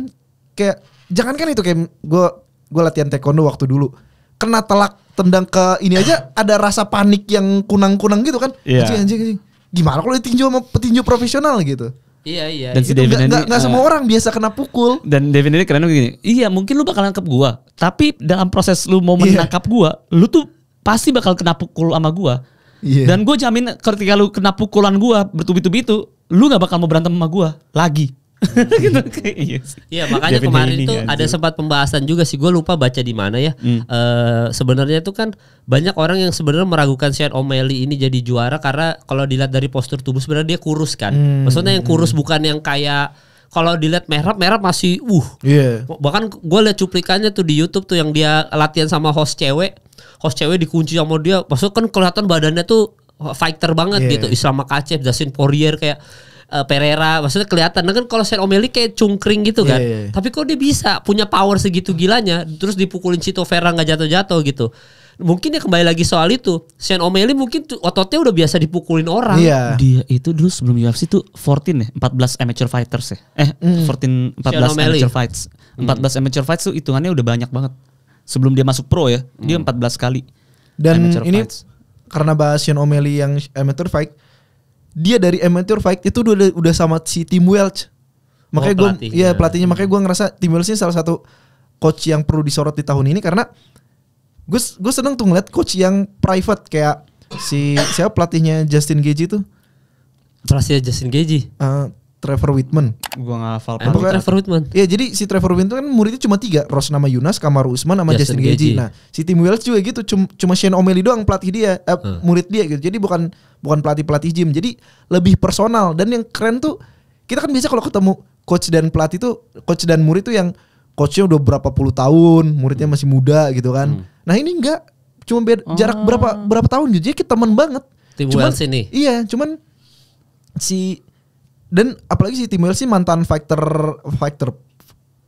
S1: kayak jangankan itu kayak gue gue latihan taekwondo waktu dulu kena telak tendang ke ini aja ada rasa panik yang kunang-kunang gitu kan. Yeah. Anjing, anjing, anjing. Gimana kalau ditinju sama petinju profesional gitu?
S2: Iya iya. Dan si Devin gak, gak, eh, semua uh,
S1: orang biasa kena pukul.
S2: Dan Devin ini keren gini. Iya mungkin lu bakal nangkep gua, tapi dalam proses lu mau iya. menangkap yeah. gua, lu tuh pasti bakal kena pukul sama gua. Yeah. Dan gue jamin ketika lu kena pukulan gue bertubi-tubi itu, lu gak bakal mau berantem sama gue lagi. Hmm. gitu kan? iya ya, makanya kemarin itu tuh kan, ada
S3: iya. sempat pembahasan juga sih gue lupa baca di mana ya hmm. e, sebenarnya itu kan banyak orang yang sebenarnya meragukan Sean O'Malley ini jadi juara karena kalau dilihat dari postur tubuh sebenarnya dia kurus kan hmm. maksudnya yang kurus hmm. bukan yang kayak kalau dilihat merah merah masih uh yeah. bahkan gue liat cuplikannya tuh di YouTube tuh yang dia latihan sama host cewek kos cewek dikunci sama dia. Maksudnya kan kelihatan badannya tuh fighter banget yeah. gitu. Islam Makacev, Justin Poirier kayak uh, Pereira maksudnya kelihatan nah, kan kalau Sen O'Malley kayak cungkring gitu iya, kan yeah, iya. tapi kok dia bisa punya power segitu gilanya terus dipukulin Cito Vera nggak jatuh-jatuh gitu mungkin ya kembali lagi soal itu Sen O'Malley mungkin ototnya udah biasa dipukulin orang yeah.
S2: dia itu dulu sebelum UFC tuh 14 ya 14 amateur fighters ya eh mm. 14 14 amateur fights 14 mm. amateur fights tuh hitungannya udah banyak banget sebelum dia masuk pro ya hmm. dia 14 kali
S1: dan ini fights. karena bahas Sean O'Malley yang amateur fight dia dari amateur fight itu udah udah sama si Tim Welch makanya oh, gue ya pelatihnya makanya gue ngerasa Tim Welch ini salah satu coach yang perlu disorot di tahun ini karena gue gue seneng tuh ngeliat coach yang private kayak si siapa pelatihnya Justin Gage itu pelatihnya Justin Gage uh, eh, Trevor Whitman. Gua nggak hafal. pokoknya, Trevor Whitman? Iya, jadi si Trevor Whitman kan muridnya cuma tiga, Ross nama Yunas, Kamaru Usman, sama Justin, Justin Nah, si Tim Wells juga gitu, cuma Shane O'Malley doang pelatih dia, eh, hmm. murid dia gitu. Jadi bukan bukan pelatih pelatih gym, jadi lebih personal. Dan yang keren tuh, kita kan biasa kalau ketemu coach dan pelatih tuh, coach dan murid tuh yang coachnya udah berapa puluh tahun, muridnya hmm. masih muda gitu kan. Hmm. Nah ini enggak, cuma beda, oh. jarak berapa berapa tahun gitu, jadi kita teman banget. Tim Wells ini. Iya, cuman si dan apalagi si Tim Wells sih mantan fighter fighter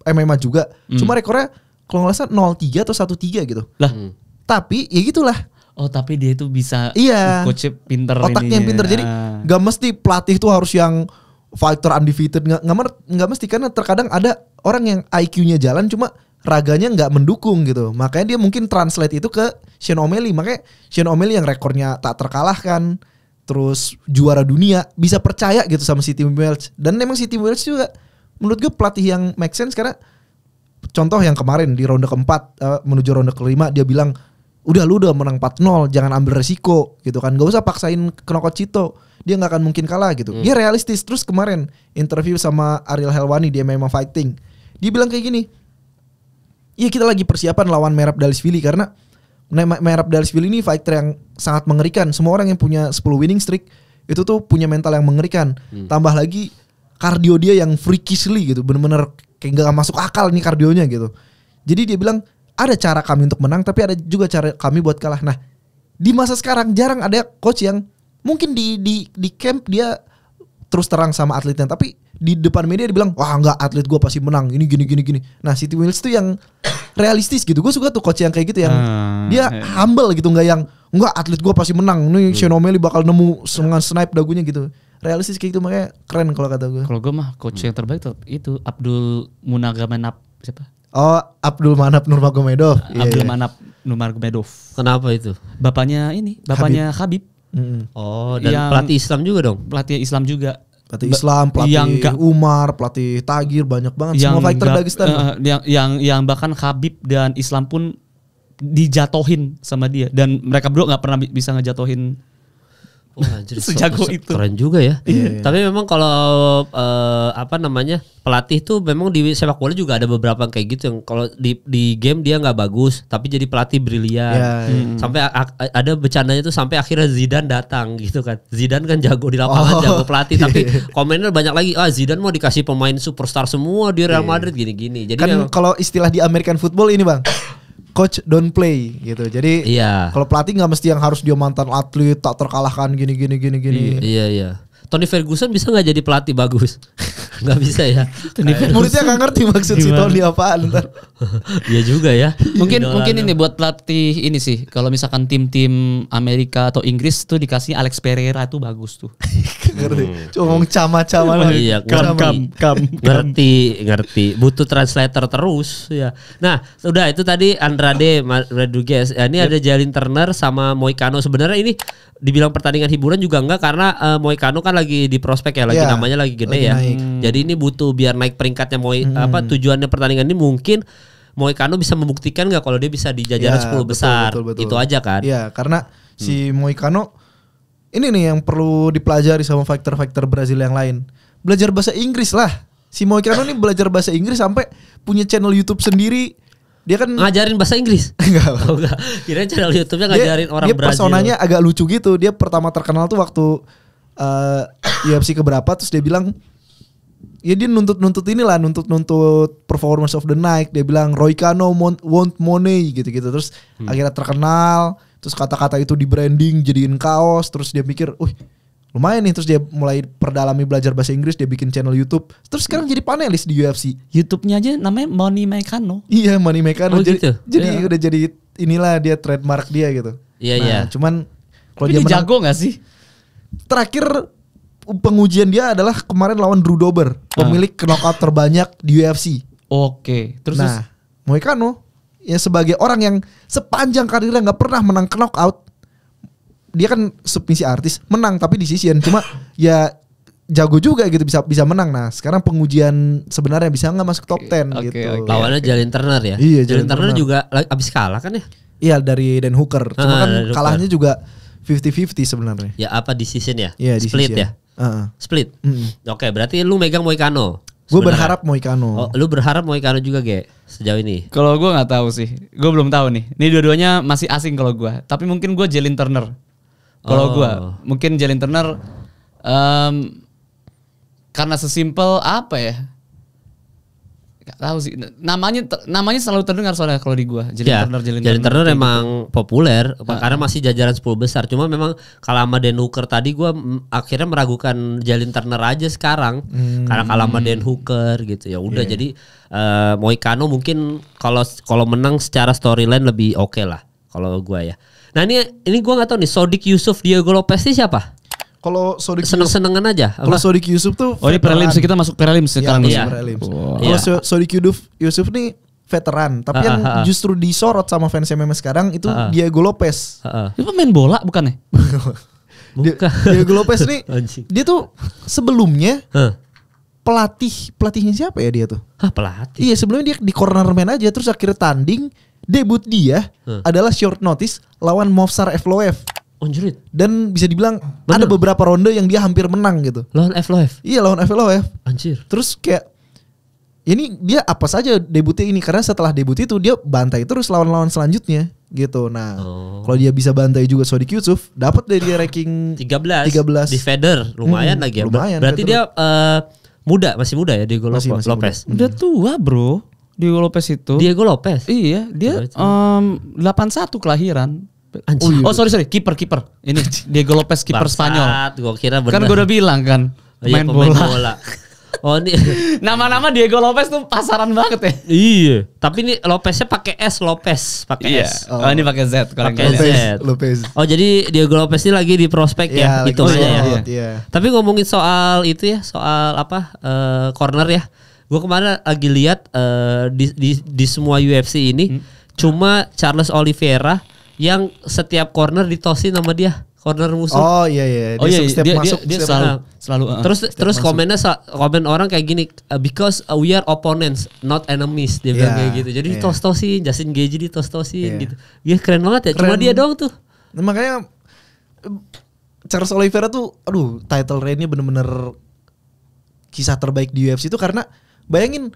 S1: MMA juga. Hmm. Cuma rekornya kalau nggak salah 03 atau 13 gitu. Lah. Hmm. Tapi ya gitulah. Oh tapi dia itu bisa iya. coach
S2: pinter Otaknya yang pinter Jadi
S1: nggak mesti pelatih tuh harus yang fighter undefeated nggak nggak, nggak mesti karena terkadang ada orang yang IQ-nya jalan cuma raganya nggak mendukung gitu makanya dia mungkin translate itu ke Shane O'Malley makanya Shane O'Malley yang rekornya tak terkalahkan terus juara dunia bisa percaya gitu sama si Tim Welch dan memang si Tim Welch juga menurut gue pelatih yang make sense karena contoh yang kemarin di ronde keempat eh, menuju ronde kelima dia bilang udah lu udah menang 4-0 jangan ambil resiko gitu kan gak usah paksain kenokot Cito dia nggak akan mungkin kalah gitu hmm. dia realistis terus kemarin interview sama Ariel Helwani dia memang fighting dia bilang kayak gini Iya kita lagi persiapan lawan Merab Dalisvili karena merap Dalisville ini fighter yang sangat mengerikan. Semua orang yang punya 10 winning streak itu tuh punya mental yang mengerikan. Hmm. Tambah lagi kardio dia yang freakishly gitu, bener-bener kayak gak masuk akal nih kardionya gitu. Jadi dia bilang ada cara kami untuk menang, tapi ada juga cara kami buat kalah. Nah, di masa sekarang jarang ada coach yang mungkin di di di camp dia terus terang sama atletnya, tapi di depan media dibilang wah nggak atlet gue pasti menang ini gini gini gini nah City Wills tuh yang realistis gitu gue suka tuh coach yang kayak gitu yang hmm, dia yeah. humble gitu nggak yang nggak atlet gue pasti menang nih iya. Shenomeli bakal nemu dengan snipe dagunya gitu realistis kayak gitu makanya keren kalau kata gue
S2: kalau gue mah coach yang terbaik tuh itu Abdul Munagamanap
S1: siapa Oh Abdul Manap Nurmagomedov Abdul yeah, iya. Manap
S2: Nurmagomedov kenapa itu bapaknya ini bapaknya
S1: Habib, Habib. Mm. Oh, dan yang pelatih Islam juga dong. Pelatih Islam juga pelatih Islam, pelatih yang gak, Umar, pelatih Tagir banyak banget yang semua fighter gak, Uh, eh, eh,
S2: yang yang yang bahkan Habib dan Islam pun dijatohin sama dia dan mereka berdua nggak pernah bisa ngejatohin Wah, anjir, sejago so, itu. Keren juga ya. Yeah. Hmm. Iya.
S3: Tapi memang kalau uh, apa namanya pelatih tuh memang di sepak bola juga ada beberapa yang kayak gitu yang kalau di di game dia nggak bagus tapi jadi pelatih brilian. Yeah, iya. hmm. Sampai ada bercandanya tuh sampai akhirnya Zidane datang gitu kan. Zidane kan jago di lapangan, oh, jago pelatih tapi tapi iya, komennya banyak lagi ah Zidane mau dikasih pemain superstar semua di Real Madrid gini-gini. Jadi kan
S1: kalau istilah di American football ini, Bang coach don't play gitu. Jadi iya. kalau pelatih nggak mesti yang harus dia mantan atlet tak terkalahkan gini gini gini gini.
S3: Iya iya. Tony Ferguson
S2: bisa nggak jadi pelatih bagus? Nggak bisa ya.
S3: Tony Muridnya nggak ngerti maksud Gimana? si Tony apaan
S2: Iya juga ya. Mungkin mungkin ini buat pelatih ini sih. Kalau misalkan tim-tim Amerika atau Inggris tuh dikasih Alex Pereira tuh bagus tuh. ngerti. Hmm.
S1: Cuma ngomong cama-cama iya, lagi. Iya, kam, kam,
S2: kam,
S3: Ngerti, ngerti. Butuh translator terus ya. Nah, sudah itu tadi Andrade Rodriguez. Ya, ini yep. Ya. ada Jalin Turner sama Moikano. Sebenarnya ini dibilang pertandingan hiburan juga enggak karena uh, Moikano kan lagi di prospek ya, lagi yeah. namanya lagi gede lagi ya. Naik. Hmm. Jadi ini butuh biar naik peringkatnya Moi hmm. apa tujuannya pertandingan ini mungkin Moikano bisa membuktikan nggak kalau dia bisa di jajaran ya, 10 besar. Betul, betul, betul. Itu aja kan. Iya, karena
S1: hmm. si Moikano. Ini nih yang perlu dipelajari sama faktor-faktor Brazil yang lain. Belajar bahasa Inggris lah. Si Moicano nih belajar bahasa Inggris sampai punya channel YouTube sendiri. Dia kan ngajarin bahasa Inggris. enggak. Oh, enggak. Kira channel YouTube-nya ngajarin dia, orang dia Brazil. Dia personanya agak lucu gitu. Dia pertama terkenal tuh waktu uh, eh, UFC keberapa terus dia bilang ya dia nuntut-nuntut inilah nuntut-nuntut performance of the night dia bilang Roy Kano want, want money gitu-gitu terus hmm. akhirnya terkenal terus kata-kata itu di branding jadiin kaos terus dia mikir uh lumayan nih terus dia mulai perdalami belajar bahasa Inggris dia bikin channel YouTube terus sekarang jadi panelis di UFC YouTube-nya aja namanya Money Mekano iya Money Mekano oh, jadi gitu? jadi yeah. udah jadi inilah dia trademark dia gitu iya yeah, iya nah, yeah. cuman kalau dia, dia jago gak sih terakhir pengujian dia adalah kemarin lawan Drew Dober pemilik ah. knockout terbanyak di UFC oke okay. terus nah Moikano ya sebagai orang yang sepanjang karirnya nggak pernah menang knockout dia kan submisi artis menang tapi decision cuma ya jago juga gitu bisa bisa menang. Nah, sekarang pengujian sebenarnya bisa nggak masuk top 10 gitu. Okay, Lawannya okay. Jalen Turner ya. Iya, Jalen, Jalen Turner, Turner
S3: juga abis kalah kan ya?
S1: Iya, dari Dan Hooker. Ah, cuma ah, kan Hooker. kalahnya juga 50-50 sebenarnya.
S3: Ya apa decision ya? Iya, ya Split decision. ya. Uh -huh. Split. Mm -hmm. Oke, okay, berarti lu megang moikano Gue berharap Moikano. Oh, lu berharap Moikano juga
S2: Ge sejauh ini? Kalau gue nggak tahu sih, gue belum tahu nih. Ini dua-duanya masih asing kalau gue. Tapi mungkin gue Jelin Turner. Kalau oh. gue mungkin Jelin Turner um, karena sesimpel apa ya? tahu sih. Namanya namanya selalu terdengar soalnya kalau di gua. jadi yeah. Turner, jadi Turner, Turner
S3: emang gitu. populer uh, karena masih jajaran 10 besar. Cuma memang kalau sama Den Hooker tadi gua akhirnya meragukan Jalen Turner aja sekarang. Hmm. Karena kalau sama Den hmm. Hooker gitu. Ya udah yeah. jadi uh, eh, Moikano mungkin kalau kalau menang secara storyline lebih oke okay lah kalau gua ya. Nah ini ini gua nggak tahu nih Sodik Yusuf Diego Lopez ini siapa? kalau Sodik seneng-senengan aja. Kalau
S2: Sodik Yusuf tuh Oh, ini prelims kita masuk prelims iya, sekarang ya. Iya, Wow. Kalau yeah.
S1: Sodik Yusuf, Yusuf nih veteran, tapi uh, yang uh, ah, yang ah, justru disorot sama fans MMA sekarang itu uh, uh. Diego Lopez. Uh, uh. Dia pemain bola bukan ya?
S2: Bukan. Diego Lopez nih dia tuh
S1: sebelumnya pelatih pelatihnya siapa ya dia tuh? Hah, pelatih. Iya, sebelumnya dia di corner man aja terus akhirnya tanding debut dia adalah short notice lawan Mofsar Evloev. Anjrit. Dan bisa dibilang Bener. ada beberapa ronde yang dia hampir menang gitu. Lawan FLOF Iya, lawan FLOF Anjir. Terus kayak ini dia apa saja debutnya ini karena setelah debut itu dia bantai terus lawan-lawan selanjutnya gitu. Nah, oh. kalau dia bisa bantai juga Sodi Yusuf, dapat dari dia ranking 13 13 di Feder lumayan hmm, lagi ya. Lumayan, Berarti dia
S3: uh, muda, masih muda ya Diego masih, Lopez. Masih Lopez. Muda.
S1: Udah hmm. tua,
S2: Bro. Diego Lopez itu. Diego Lopez. Iya, dia um, 81 kelahiran. Anjir. Oh, iya. oh, sorry sorry, kiper kiper. Ini Diego Lopez kiper Spanyol. Gua kira Kan gue udah bilang kan oh, iya, main, iya, bola. bola. Oh ini nama-nama Diego Lopez tuh pasaran banget ya.
S3: Iya. Tapi ini Lopeznya pakai S Lopez, pakai iya. S. Oh. oh ini pakai Z. Pakai Z. Lopez. Oh jadi Diego Lopez ini lagi di prospek ya, iya, ya, gitu aja ya. Iya. Tapi ngomongin soal itu ya, soal apa uh, corner ya. Gue kemarin lagi lihat uh, di, di di semua UFC ini, hmm. cuma Charles Oliveira yang setiap corner ditosin sama dia corner musuh. Oh iya iya. Dia oh iya, iya. setiap dia, masuk, dia, dia step selalu, selalu uh, terus terus masuk. komennya komen orang kayak gini eh, because eh, we are opponents not enemies dia yeah, bilang iya, kayak gitu. Jadi yeah. ditos-tosin Justin Gage ditos-tosin yeah. gitu. Ya keren banget ya. Keren. Cuma dia doang tuh.
S1: Nah, makanya Charles Oliveira tuh aduh title reign-nya bener-bener kisah terbaik di UFC itu karena bayangin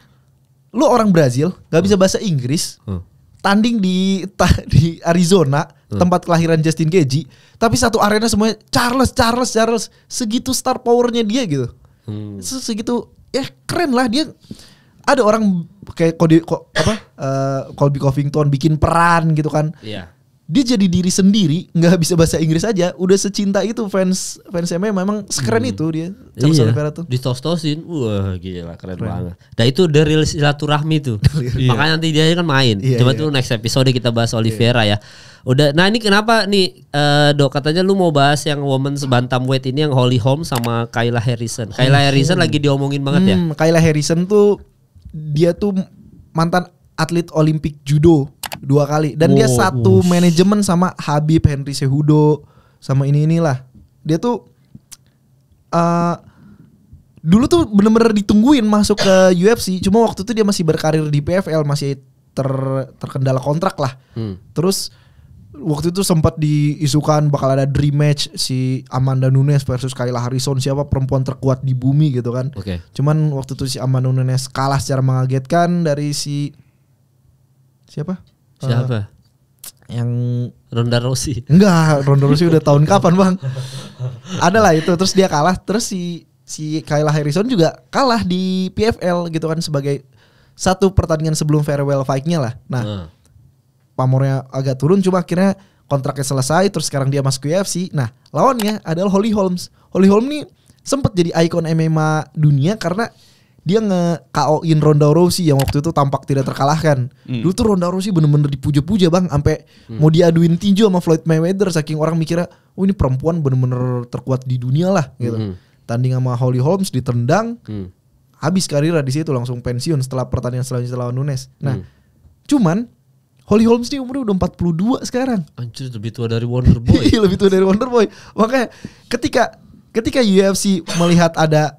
S1: lu orang Brazil gak bisa bahasa Inggris. Hmm tanding di ta, di Arizona hmm. tempat kelahiran Justin Gaethje tapi satu arena semuanya Charles Charles Charles segitu star powernya dia gitu hmm. segitu ya keren lah dia ada orang kayak kode apa uh, Colby Covington bikin peran gitu kan yeah dia jadi diri sendiri nggak bisa bahasa Inggris aja udah secinta itu fans fans MMA memang sekeren hmm. itu dia iya. Oliveira tuh
S3: ditos-tosin wah gila keren, keren. banget nah itu dari silaturahmi tuh makanya nanti dia kan main iya, coba iya. tuh next episode kita bahas Oliveira iya. ya udah nah ini kenapa nih uh, dok katanya lu mau bahas yang woman weight ini yang Holly Holm sama Kayla Harrison Kayla hmm. Harrison lagi diomongin banget ya? hmm, ya
S1: Kayla Harrison tuh dia tuh mantan atlet Olimpik judo dua kali dan oh, dia satu oh. manajemen sama Habib Henry Sehudo sama ini inilah dia tuh uh, dulu tuh bener-bener ditungguin masuk ke UFC cuma waktu itu dia masih berkarir di PFL masih ter terkendala kontrak lah hmm. terus waktu itu sempat diisukan bakal ada dream match si Amanda Nunes versus Kayla Harrison siapa perempuan terkuat di bumi gitu kan. Okay. Cuman waktu itu si Amanda Nunes kalah secara mengagetkan dari si siapa? Siapa?
S3: Yang Ronda Rossi. Enggak, Ronda Rossi udah tahun kapan, Bang?
S1: Ada lah itu. Terus dia kalah, terus si si Kayla Harrison juga kalah di PFL gitu kan sebagai satu pertandingan sebelum farewell fight-nya lah. Nah, hmm. pamornya agak turun cuma akhirnya kontraknya selesai terus sekarang dia masuk UFC. Nah, lawannya adalah Holly Holmes. Holly Holmes nih sempat jadi ikon MMA dunia karena dia nge ko in Ronda Rousey yang waktu itu tampak tidak terkalahkan. Hmm. Dulu tuh Ronda Rousey bener-bener dipuja-puja bang, sampai hmm. mau diaduin tinju sama Floyd Mayweather saking orang mikirnya, oh ini perempuan bener-bener terkuat di dunia lah gitu. Hmm. Tanding sama Holly Holmes ditendang, hmm. habis karirnya di situ langsung pensiun setelah pertandingan selanjutnya lawan Nunes. Nah, hmm. cuman Holly Holmes nih umurnya udah 42 sekarang.
S3: Anjir lebih tua dari
S1: Wonder Boy. lebih tua dari Wonder Boy. Makanya ketika ketika UFC melihat ada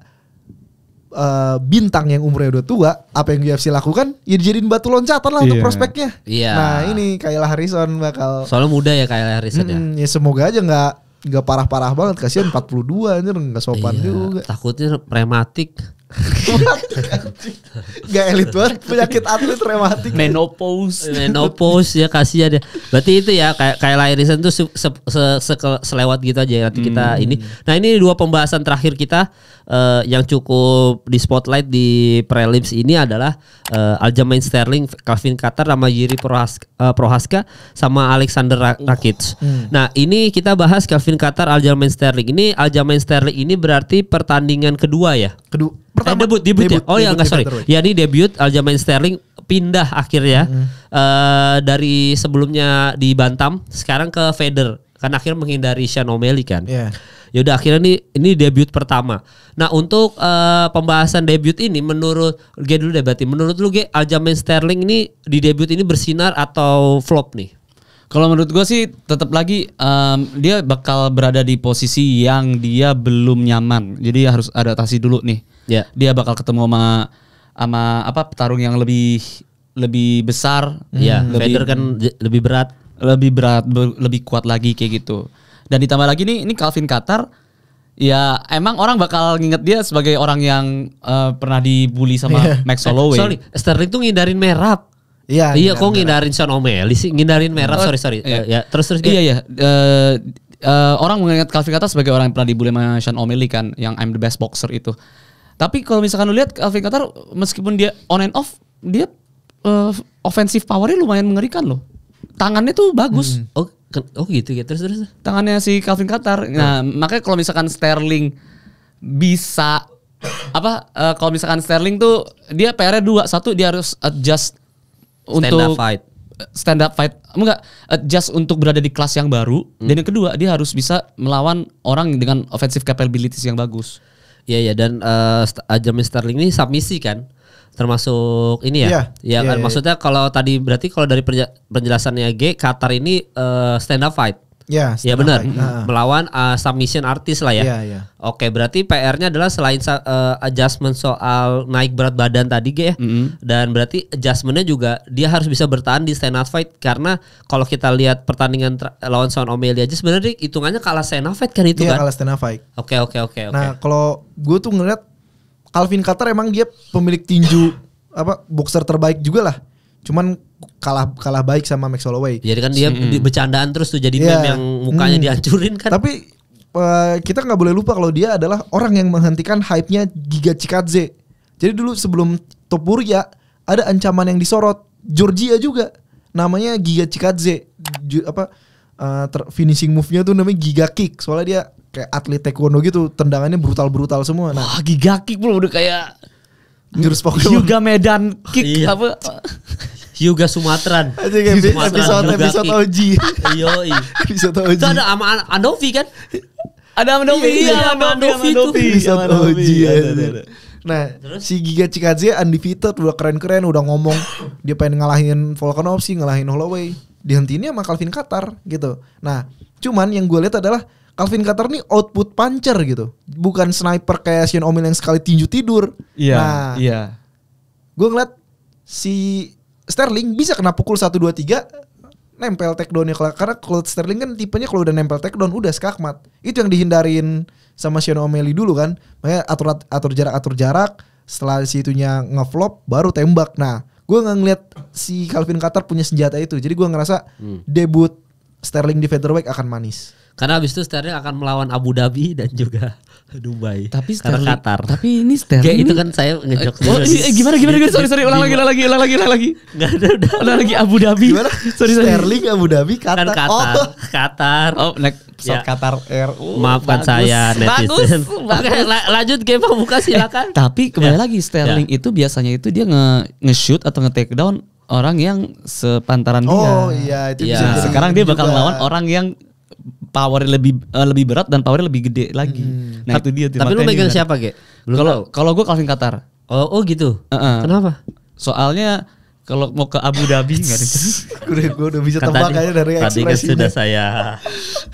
S1: uh, bintang yang umurnya udah tua, apa yang UFC lakukan ya dijadiin batu loncatan lah yeah. untuk iya. prospeknya. Yeah. Nah, ini Kayla Harrison bakal Soalnya muda ya Kayla Harrison hmm, ya. Ya semoga aja nggak nggak parah-parah banget kasihan 42 anjir nggak sopan iya, juga. Takutnya
S3: prematik.
S1: Gak elit banget penyakit atlet rematik. Menopause. Menopause
S3: ya kasihan ya. Berarti itu ya kayak kayak lahirisan tuh se, se, se, selewat gitu aja ya, nanti kita hmm. ini. Nah, ini dua pembahasan terakhir kita uh, yang cukup di spotlight di prelims ini adalah uh, Aljamain Sterling, Calvin katar sama yuri Prohaska, uh, Prohaska sama Alexander Rakic. Uh. Hmm. Hmm. Nah, ini kita bahas Calvin katar Aljamain Sterling. Ini Aljamain Sterling ini berarti pertandingan kedua ya? Kedua pertama debut eh, debut, debut ya. Oh ya enggak sorry. Ya ini debut Aljamain Sterling pindah akhirnya hmm. uh, dari sebelumnya di Bantam sekarang ke Feder karena akhirnya menghindari Sean O'Malley kan. Yeah. Ya udah akhirnya ini ini debut pertama. Nah, untuk uh, pembahasan debut ini menurut G dulu deh berarti menurut lu G Aljamain Sterling
S2: ini di debut ini bersinar atau flop nih? Kalau menurut gue sih tetap lagi um, dia bakal berada di posisi yang dia belum nyaman. Jadi harus adaptasi dulu nih Yeah. Dia bakal ketemu sama sama apa petarung yang lebih lebih besar. Iya, hmm. yeah. Vader kan lebih berat, lebih berat, be lebih kuat lagi kayak gitu. Dan ditambah lagi nih ini Calvin Qatar Ya emang orang bakal nginget dia sebagai orang yang uh, pernah dibully sama yeah. Max eh, Holloway. Eh, sorry, Sterling tuh ngindarin merap. Iya. Iya, kok ngindarin Sean O'Malley sih? Ngindarin merah. Oh, sorry, sorry. Iya. Uh, ya, terus terus. Iya, ya. iya. Uh, uh, orang mengingat Calvin Qatar sebagai orang yang pernah dibully sama Sean O'Malley kan, yang I'm the best boxer itu. Tapi kalau misalkan lu lihat Alvin Qatar meskipun dia on and off, dia uh, offensive powernya lumayan mengerikan loh. Tangannya tuh bagus. Hmm. Oh, oh gitu ya. Terus terus. Tangannya si Calvin Qatar. Nah, hmm. makanya kalau misalkan Sterling bisa apa uh, kalau misalkan Sterling tuh dia PR-nya dua. Satu dia harus adjust stand untuk up fight. Stand up fight. Enggak, adjust untuk berada di kelas yang baru. Hmm. Dan yang kedua, dia harus bisa melawan orang dengan offensive capabilities yang bagus. Iya
S3: ya dan uh, eh, eh, Mister Sterling ini submisi kan termasuk ini ya. Iya ya, ya, kan ya, maksudnya kalau tadi berarti kalau dari penjelasannya G Qatar ini uh, eh, stand up fight. Ya, ya benar. Hmm. Melawan uh, submission artis lah ya. Yeah, yeah. Oke, berarti PR-nya adalah selain uh, adjustment soal naik berat badan tadi, G, ya. Mm -hmm. Dan berarti adjustmentnya juga dia harus bisa bertahan di stand up fight karena kalau kita lihat pertandingan lawan Sean O'Malley aja sebenarnya hitungannya kalah stand up fight kan itu yeah, kan? kalah stand up fight. Oke, oke, oke, oke. nah,
S1: kalau gue tuh ngeliat Calvin Carter emang dia pemilik tinju apa boxer terbaik juga lah. Cuman kalah kalah baik sama Max Holloway. Jadi kan dia hmm. bercandaan terus tuh jadi yeah. meme yang mukanya hmm. dihancurin kan. Tapi uh, kita nggak boleh lupa kalau dia adalah orang yang menghentikan hype-nya Giga Chikadze. Jadi dulu sebelum Topuria ada ancaman yang disorot Georgia juga namanya Giga Chikadze Ju, apa uh, finishing move-nya tuh namanya Giga Kick soalnya dia kayak atlet taekwondo gitu tendangannya brutal brutal semua nah Wah, Giga Kick belum udah kayak jurus Pokemon juga Medan iya. Kick iya. apa
S2: Yuga Sumatran. Episode Sumatran, episode OG. Iya, episode
S3: OG. Itu ada sama Andovi kan? Ada Andovi. Iya, sama iya, Andovi itu.
S1: Episode iya, OG. Iya, nah, Terus? si Giga Cikadze undefeated udah keren-keren udah ngomong dia pengen ngalahin Volkanovski, ngalahin Holloway. Dihentiinnya sama Calvin Qatar gitu. Nah, cuman yang gue lihat adalah Calvin Qatar nih output puncher gitu. Bukan sniper kayak Sean O'Malley yang sekali tinju tidur.
S2: Iya. Yeah, nah, iya. Yeah.
S1: Gue ngeliat si Sterling bisa kena pukul 1 2 3 nempel takedownnya karena kalau Sterling kan tipenya kalau udah nempel takedown udah skakmat. Itu yang dihindarin sama Sean O'Malley dulu kan. Makanya atur atur jarak atur jarak setelah si situnya ngeflop baru tembak. Nah, gue nggak ngeliat si Calvin Qatar punya senjata itu. Jadi gue ngerasa hmm. debut Sterling di featherweight akan manis.
S3: Karena abis itu Sterling akan melawan Abu Dhabi dan juga Dubai. Tapi Sterling, Qatar.
S2: Tapi ini Sterling. Gak, itu kan saya ngejok. Oh, iya, gimana gimana gimana? Sorry sorry, ulang lagi ulang lagi ulang lagi ulang lagi. Gak ada udah. Ulang lagi Abu Dhabi. Gimana? Sorry sorry. Sterling Abu Dhabi kan Qatar. Kan Qatar. Oh. Qatar. Oh, naik ya. pesawat ya. Qatar Air. Oh, Maafkan bagus. saya netizen.
S3: Bagus. bagus. lanjut game pembuka silakan. Eh,
S2: tapi kembali ya. lagi ya. Sterling ya. itu biasanya itu dia nge-shoot nge atau nge-take down orang yang sepantaran oh, dia. Oh iya itu ya. bisa. Sekarang dia bakal melawan orang yang power lebih uh, lebih berat dan powernya lebih gede lagi. Hmm. Nah, tapi, itu dia. Tapi lu megang siapa, Ge? Kalau kalau gue Calvin Qatar. Oh, oh gitu. Uh -uh. Kenapa? Soalnya kalau mau ke Abu Dhabi nggak ada gue, udah bisa kan tebak aja dari tadi kan sudah saya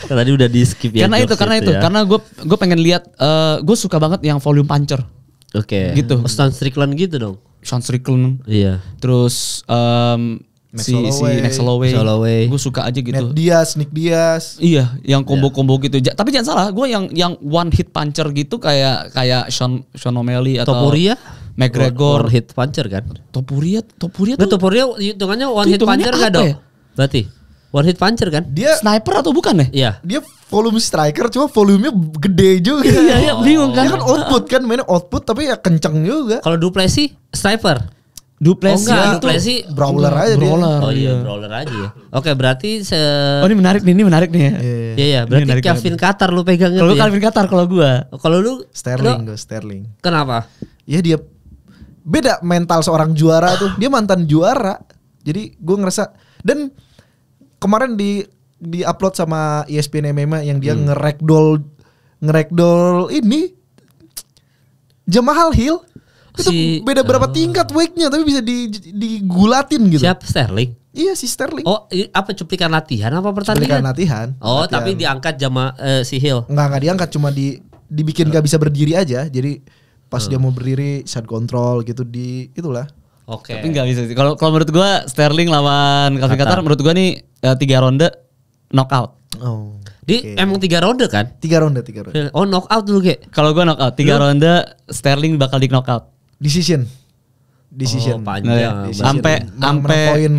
S3: kan tadi udah di skip ya karena itu karena itu, ya. karena
S2: gue gue pengen lihat uh, eh, gue suka banget yang volume puncher oke okay. gitu oh, Sean Strickland gitu dong Sean Strickland iya terus um, Max si, Holloway, si Max Holloway, Holloway. gue suka aja gitu. Nate
S1: Diaz, Nick Diaz. Iya, yang iya. combo-combo
S2: gitu. Ja, tapi jangan salah, gue yang yang one hit puncher gitu kayak kayak Sean Sean O'Malley atau Topuria, McGregor. One, hit puncher kan? Topuria, Topuria tuh. Nah, Topuria
S3: hitungannya one hit puncher gak dong? Ya?
S2: Berarti one hit puncher kan? Dia sniper atau bukan ya?
S1: Iya. Dia volume striker cuma volumenya gede juga. Iya, iya, bingung kan? Dia kan output kan, mainnya output tapi ya kenceng juga. Kalau sih sniper. Duplex oh enggak, itu iya. sih
S3: brawler aja brawler. Dia. Oh iya, iya, brawler aja ya. Oke, berarti se Oh, ini menarik nih, ini menarik nih ya. Iya, iya. iya berarti yeah, berarti Calvin
S2: Qatar lu pegang Kalau ya? Calvin Qatar kalau gua.
S1: Kalau lu Sterling, gua Sterling. Kenapa? Ya dia beda mental seorang juara tuh. Dia mantan juara. Jadi gua ngerasa dan kemarin di di upload sama ESPN MMA yang dia hmm. ngerekdol ngerekdol ini Jamal Hill itu beda berapa uh, tingkat wake-nya tapi bisa di, digulatin gitu. Siapa Sterling? Iya si Sterling.
S3: Oh, apa cuplikan latihan apa pertandingan? Cuplikan latihan. Oh, latihan. tapi diangkat jama uh, si Hill.
S1: Enggak, enggak diangkat cuma di dibikin gak bisa berdiri aja. Jadi pas uh. dia mau berdiri shot control gitu di itulah.
S2: Oke. Okay. Tapi nggak bisa. Kalau kalau menurut gua Sterling lawan Kevin Qatar. menurut gua nih uh, tiga ronde knockout. Oh. Di okay. emang tiga ronde kan? Tiga ronde, tiga ronde. Oh knockout dulu Ge. Kalau gua knockout tiga Lu? ronde Sterling bakal di knockout. Decision. Decision oh, panjang. Sampai sampai poin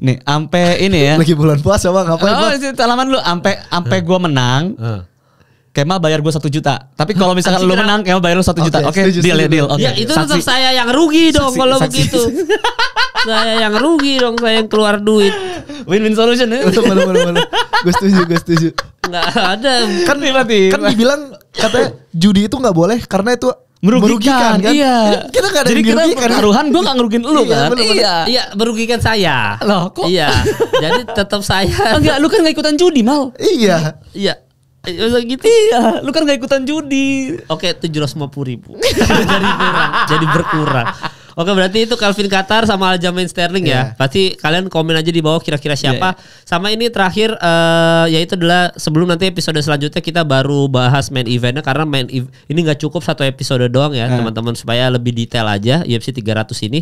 S2: nih sampai ini ya lagi
S1: bulan puasa bang apa oh,
S2: Salaman lu sampai sampai gue menang kayak Kema bayar gue satu juta. Tapi kalau misalkan lu menang, Kema bayar lu satu juta. Oke, okay, okay, deal ya, deal, deal. Okay. Ya itu saksi. tetap saya yang rugi dong kalau begitu.
S3: saya
S1: yang rugi dong, saya yang keluar duit. Win-win solution ya. Mana mana mana. Gue setuju, gue setuju. Gak ada. Kan, tiba -tiba. kan dibilang katanya judi itu nggak boleh karena itu merugikan, merugikan kan? Iya. Kita gak ada Jadi kita kan? taruhan gue gak ngerugin lu iya, kan? Bener -bener. Iya. Iya,
S3: merugikan saya. Loh, kok? Iya. Jadi tetap saya. Enggak,
S2: lu kan gak ikutan judi, Mal. Iya.
S3: Iya. Eh, Masa gitu? Iya, lu kan gak ikutan judi. Oke, tujuh ratus lima puluh ribu. jadi kurang, jadi berkurang. Oke, berarti itu Calvin Qatar sama Aljamain Sterling yeah. ya. Iya. Pasti kalian komen aja di bawah kira-kira iya, siapa. Yeah, yeah. Sama ini terakhir uh, yaitu adalah sebelum nanti episode selanjutnya kita baru bahas main eventnya karena main ev ini nggak cukup satu episode doang ya, iya. teman-teman yeah. supaya lebih detail aja UFC 300 ini.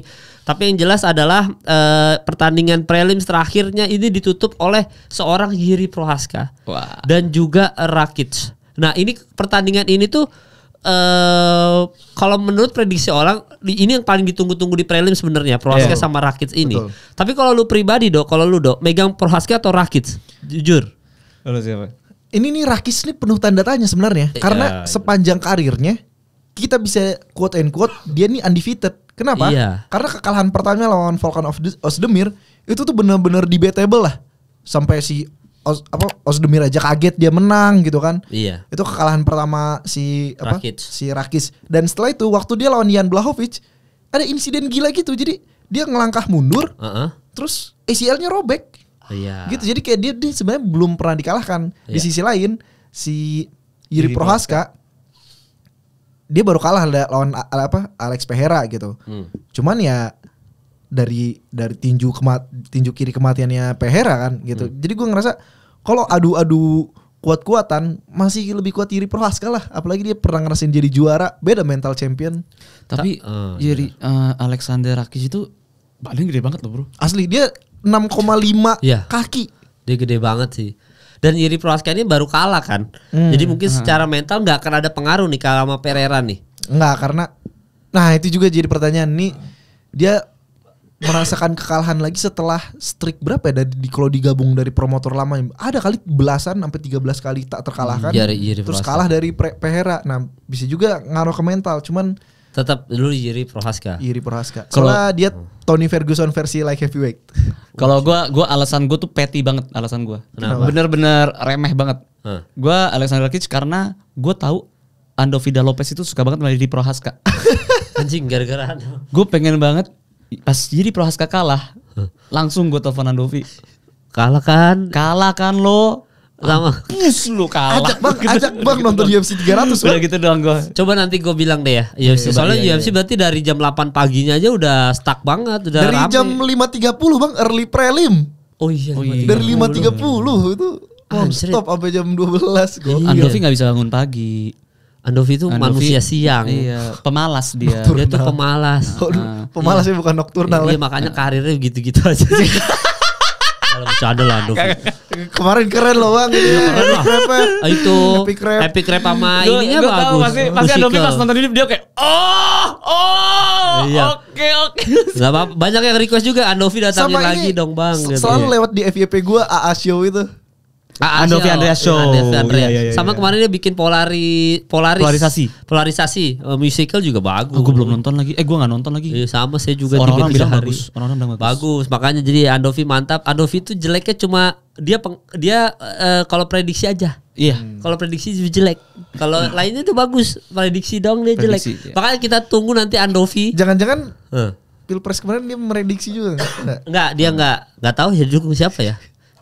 S3: Tapi yang jelas adalah uh, pertandingan prelims terakhirnya ini ditutup oleh seorang Yiri Prohaska wow. dan juga Rakic. Nah, ini pertandingan ini tuh uh, kalau menurut prediksi orang ini yang paling ditunggu-tunggu di prelim sebenarnya Prohaska yeah. sama Rakits ini. Betul. Tapi kalau lu pribadi dok, kalau lu dok, megang Prohaska atau Rakits? Jujur. Lalu
S1: siapa? Ini nih Rakits nih penuh tanda tanya sebenarnya yeah. karena iya. sepanjang karirnya kita bisa quote and quote dia nih undefeated. Kenapa? Yeah. Karena kekalahan pertama lawan Volkan of Osdemir itu tuh benar-benar debatable lah sampai si Os, apa osdemir aja kaget dia menang gitu kan. Iya. Itu kekalahan pertama si apa? Rakic. Si Rakis. Dan setelah itu waktu dia lawan Ian Blahovic ada insiden gila gitu. Jadi dia ngelangkah mundur. Uh -uh. Terus ACL-nya robek. Oh, iya. Gitu. Jadi kayak dia, dia sebenarnya belum pernah dikalahkan. Iya. Di sisi lain si Yuri Prohaska dia baru kalah lawan apa Alex pehera gitu. Hmm. Cuman ya dari dari tinju kemat, tinju kiri kematiannya pehera kan gitu. Hmm. Jadi gue ngerasa kalau adu-adu kuat-kuatan masih lebih kuat Yuri Prohaska lah apalagi dia pernah ngerasin jadi juara beda mental champion tapi uh, Yuri uh, Alexander Rakic itu badan gede banget
S2: loh bro asli dia 6,5
S1: yeah. kaki
S2: dia gede banget sih dan Yuri
S3: Prohaska ini baru kalah kan hmm. jadi mungkin hmm. secara mental nggak akan ada pengaruh nih kalau sama Pereira nih
S1: nggak karena nah itu juga jadi pertanyaan nih dia merasakan kekalahan lagi setelah streak berapa ya dari di, kalau digabung dari promotor lama ada kali belasan sampai 13 kali tak terkalahkan jari, iya, iya, jari iya, terus kalah dari pre, Pehera nah bisa juga ngaruh ke mental cuman
S2: tetap dulu Yiri Prohaska. Yiri
S1: Prohaska. Kalau dia Tony Ferguson versi like heavyweight.
S2: Kalau gua gua alasan gua tuh petty banget alasan gua. Bener-bener remeh banget. Huh. Gua Alexander Rakic karena gua tahu Andovida Lopez itu suka banget sama di Prohaska. Anjing gara-gara Gue pengen banget pas jadi Prohaska kalah langsung gue teleponan Dovi kalah kan kalah kan lo lama nges lu kalah ajak bang gitu. ajak bang nonton UFC 300 udah gitu doang gue coba nanti gue bilang
S3: deh ya iya, iya, UFC soalnya iya, iya, UFC berarti dari jam 8 paginya aja udah stuck banget udah dari rame. jam
S1: 5.30 bang early prelim oh iya, oh, iya. dari 5.30 itu Oh, stop sampai jam 12 gue Andovi iya.
S2: nggak bisa bangun pagi Andovi itu Andovi, manusia siang. Iya, pemalas dia. Nocturnal. Dia tuh
S3: pemalas. Oh, uh, iya. bukan nokturnal. Iya, iya makanya karirnya gitu-gitu aja. Kalau bercanda lah Andovi.
S1: Kemarin keren loh Bang iya, ah,
S3: itu Epic Rap. Epic Rap sama ini ininya gua bagus. Tahu, pasti pasti Andovi pas nonton
S1: ini dia kayak
S2: oh
S3: oh iya.
S2: oke oke.
S3: Gak apa banyak yang request juga Andovi datangin lagi dong Bang. Gitu. Selalu gitu.
S1: lewat di FYP gua AA Show itu.
S3: Ah, ah Andovi Andreas Show. Andovi Andreas. Yeah, iya, yeah, yeah, Sama yeah. kemarin dia bikin polari polaris polarisasi. Polarisasi uh, musical juga bagus. Oh, gue belum nonton lagi. Eh gue nggak nonton lagi. Iya, sama saya juga orang-orang bilang hari. bagus. Orang-orang bagus. Bagus. Makanya jadi Andovi mantap. Andovi itu jeleknya cuma dia peng, dia uh, kalau prediksi aja. Iya. Hmm. Kalau prediksi jelek. Kalau hmm. lainnya itu bagus. Prediksi dong dia prediksi, jelek. Iya. Makanya kita tunggu nanti Andovi. Jangan-jangan eh. Pilpres kemarin dia merediksi juga enggak?
S2: enggak, dia enggak enggak tahu ya dukung siapa ya.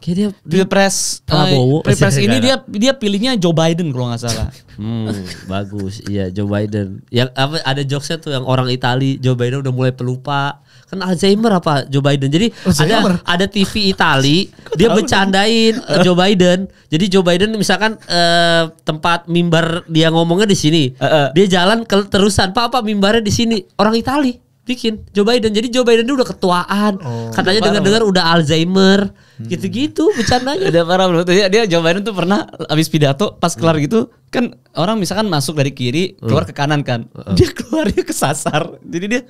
S2: Kayak dia pilpres Prabowo. Uh, eh, pilpres iya, ini iya, iya. dia dia pilihnya Joe Biden kalau nggak salah.
S3: hmm, bagus. Iya, Joe Biden. Yang apa ada jokesnya tuh yang orang Itali, Joe Biden udah mulai pelupa. Kan Alzheimer apa Joe Biden. Jadi Alzheimer. ada ada TV Itali, dia bercandain eh, Joe Biden. Jadi Joe Biden misalkan uh, tempat mimbar dia ngomongnya di sini. Uh, uh. Dia jalan ke terusan, "Pak, apa mimbarnya di sini?" Orang Itali bikin Joe Biden. Jadi Joe Biden dulu udah ketuaan. Oh,
S2: Katanya dengar-dengar udah Alzheimer. Hmm. Gitu-gitu bercandanya. udah parah belum. Dia, dia Joe Biden tuh pernah habis pidato pas hmm. kelar hmm. gitu kan orang misalkan masuk dari kiri hmm. keluar hmm. ke kanan kan. Hmm. Dia keluarnya kesasar. Jadi dia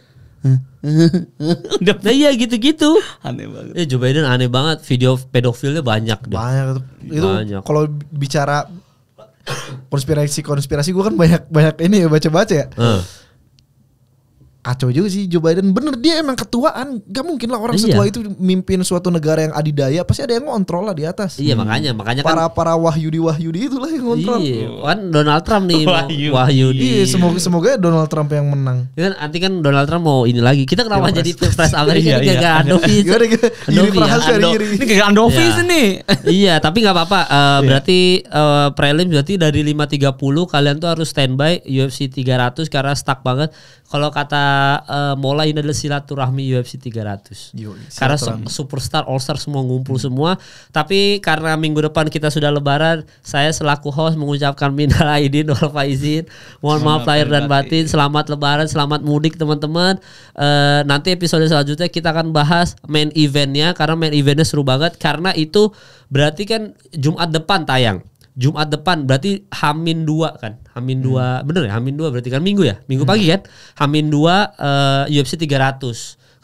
S2: nah iya gitu-gitu
S3: aneh banget ya Joe Biden aneh banget video pedofilnya banyak deh. banyak itu banyak.
S1: kalau bicara konspirasi konspirasi gue kan banyak banyak ini baca baca ya hmm kacau juga sih Joe Biden. Bener dia emang ketuaan. Gak mungkin lah orang iya. setua itu mimpin suatu negara yang adidaya. Pasti ada yang ngontrol lah di atas. Iya hmm. makanya makanya para kan, para wahyudi wahyudi itulah yang ngontrol. Iya
S3: kan Donald Trump nih wahyudi. wahyudi. Iya semoga
S1: semoga Donald Trump yang menang.
S3: Ya kan nanti kan Donald Trump mau ini lagi. Kita kenapa ya, jadi pilpres Amerika ini kagak Andovi?
S1: Ini kagak Andovi iya. ini.
S3: Iya tapi nggak apa-apa. Uh, berarti uh, prelim berarti dari 5.30 kalian tuh harus standby UFC 300 karena stuck banget kalau kata uh, eh, Mola ini adalah silaturahmi UFC 300. Yo, karena superstar all star semua ngumpul hmm. semua. Tapi karena minggu depan kita sudah lebaran, saya selaku host mengucapkan minal aidin wal faizin. Mohon maaf lahir dan batin. Selamat lebaran, selamat mudik teman-teman. Uh, nanti episode selanjutnya kita akan bahas main eventnya karena main eventnya seru banget karena itu berarti kan Jumat depan tayang. Jumat depan berarti Hamin dua kan? Hamin dua hmm. bener ya? Hamin dua berarti kan minggu ya? Minggu hmm. pagi kan? Hamin dua uh, UFC 300.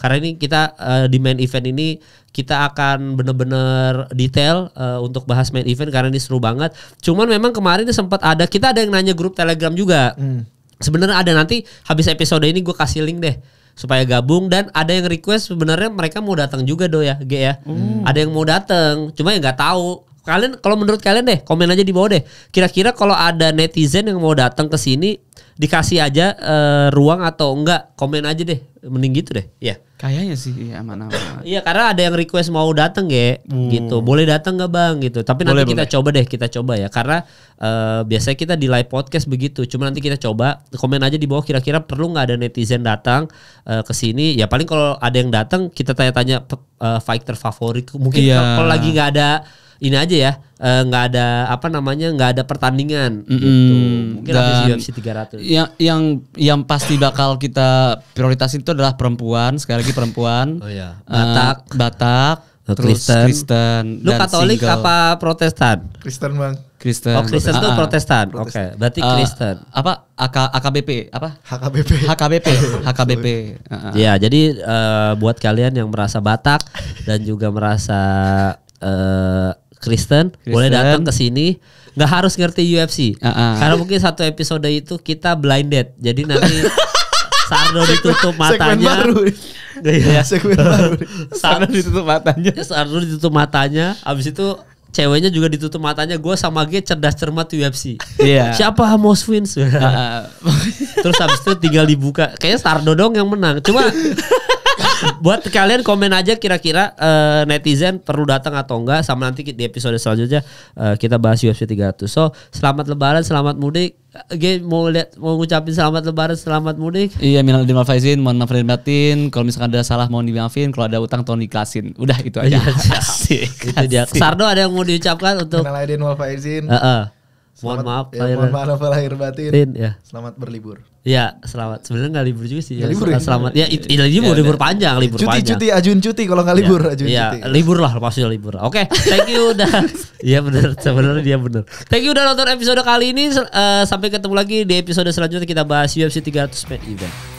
S3: Karena ini kita uh, di main event ini kita akan bener-bener detail uh, untuk bahas main event karena ini seru banget. Cuman memang kemarin sempat ada kita ada yang nanya grup Telegram juga. Hmm. Sebenarnya ada nanti habis episode ini gue kasih link deh supaya gabung dan ada yang request sebenarnya mereka mau datang juga do ya G ya hmm. ada yang mau datang cuma yang nggak tahu kalian kalau menurut kalian deh komen aja di bawah deh kira-kira kalau ada netizen yang mau datang ke sini dikasih aja uh, ruang atau enggak komen aja deh mending gitu deh ya
S2: yeah. kayaknya sih iya, aman mana
S3: iya karena ada yang request mau datang ya hmm. gitu boleh datang nggak bang gitu tapi boleh, nanti kita boleh. coba deh kita coba ya karena uh, biasanya kita di live podcast begitu cuma nanti kita coba komen aja di bawah kira-kira perlu nggak ada netizen datang uh, ke sini ya paling kalau ada yang datang kita tanya-tanya uh, fighter favorit mungkin yeah. kalau lagi nggak ada ini aja ya eh, nggak uh, ada
S2: apa namanya nggak ada pertandingan mm-hmm. gitu mungkin Dan habis UFC 300 yang yang yang pasti bakal kita prioritasin itu adalah perempuan sekali lagi perempuan oh, iya. Eh, Batak uh, Batak no, terus Kristen, Kristen lu Katolik single. apa Protestan Kristen bang Kristen. Oh, Kristen tuh ah, ah. Protestan. Oke, okay. berarti uh, Kristen. Apa AK, AKBP apa? HKBP. HKBP. HKBP. uh. Ah, ya,
S3: jadi uh, buat kalian yang merasa Batak dan juga merasa uh, Kristen, Kristen. boleh datang ke sini. Nggak harus ngerti UFC. Uh -uh. Karena mungkin satu episode itu kita blinded. Jadi nanti iya, iya. Sardo ditutup matanya. Segmen baru. ya. Segmen baru. Sardo ditutup matanya. Sardo ditutup matanya. Abis itu ceweknya juga ditutup matanya. Gue sama G cerdas cermat UFC. Yeah. Siapa Hamos Wins? Terus abis itu tinggal dibuka. Kayaknya Sardo dong yang menang. Cuma buat kalian komen aja kira-kira uh, netizen perlu datang atau enggak sama nanti di episode selanjutnya uh, kita bahas UFC 300. So, selamat lebaran, selamat mudik. Oke, mau lihat mau ngucapin selamat lebaran,
S2: selamat mudik. Iya, minal aidin wal faizin, mohon maaf lahir batin. Kalau misalkan ada salah mohon dimaafin, kalau ada utang tolong dikasin. Udah itu aja. Iya, Asik. Itu dia. Sardo
S3: ada yang mau diucapkan untuk Minal aidin wal faizin. Uh -uh mohon maaf ya, lahir, mohon maaf lahir batin. Tin, ya. Selamat
S1: berlibur.
S2: Ya,
S3: selamat. Sebenarnya nggak libur juga sih. Ya, libur, ya. Selamat. Ya, itu ya, libur, ya, libur panjang, libur cuti, panjang. Cuti, cuti,
S1: ajun cuti kalau nggak ya, libur, ya, ajun ya, cuti.
S3: libur lah, pasti libur. Oke, okay,
S1: thank you udah.
S3: Iya benar, sebenarnya dia benar. Thank you udah nonton episode kali ini. Uh, sampai ketemu lagi di episode selanjutnya kita bahas UFC 300 main event.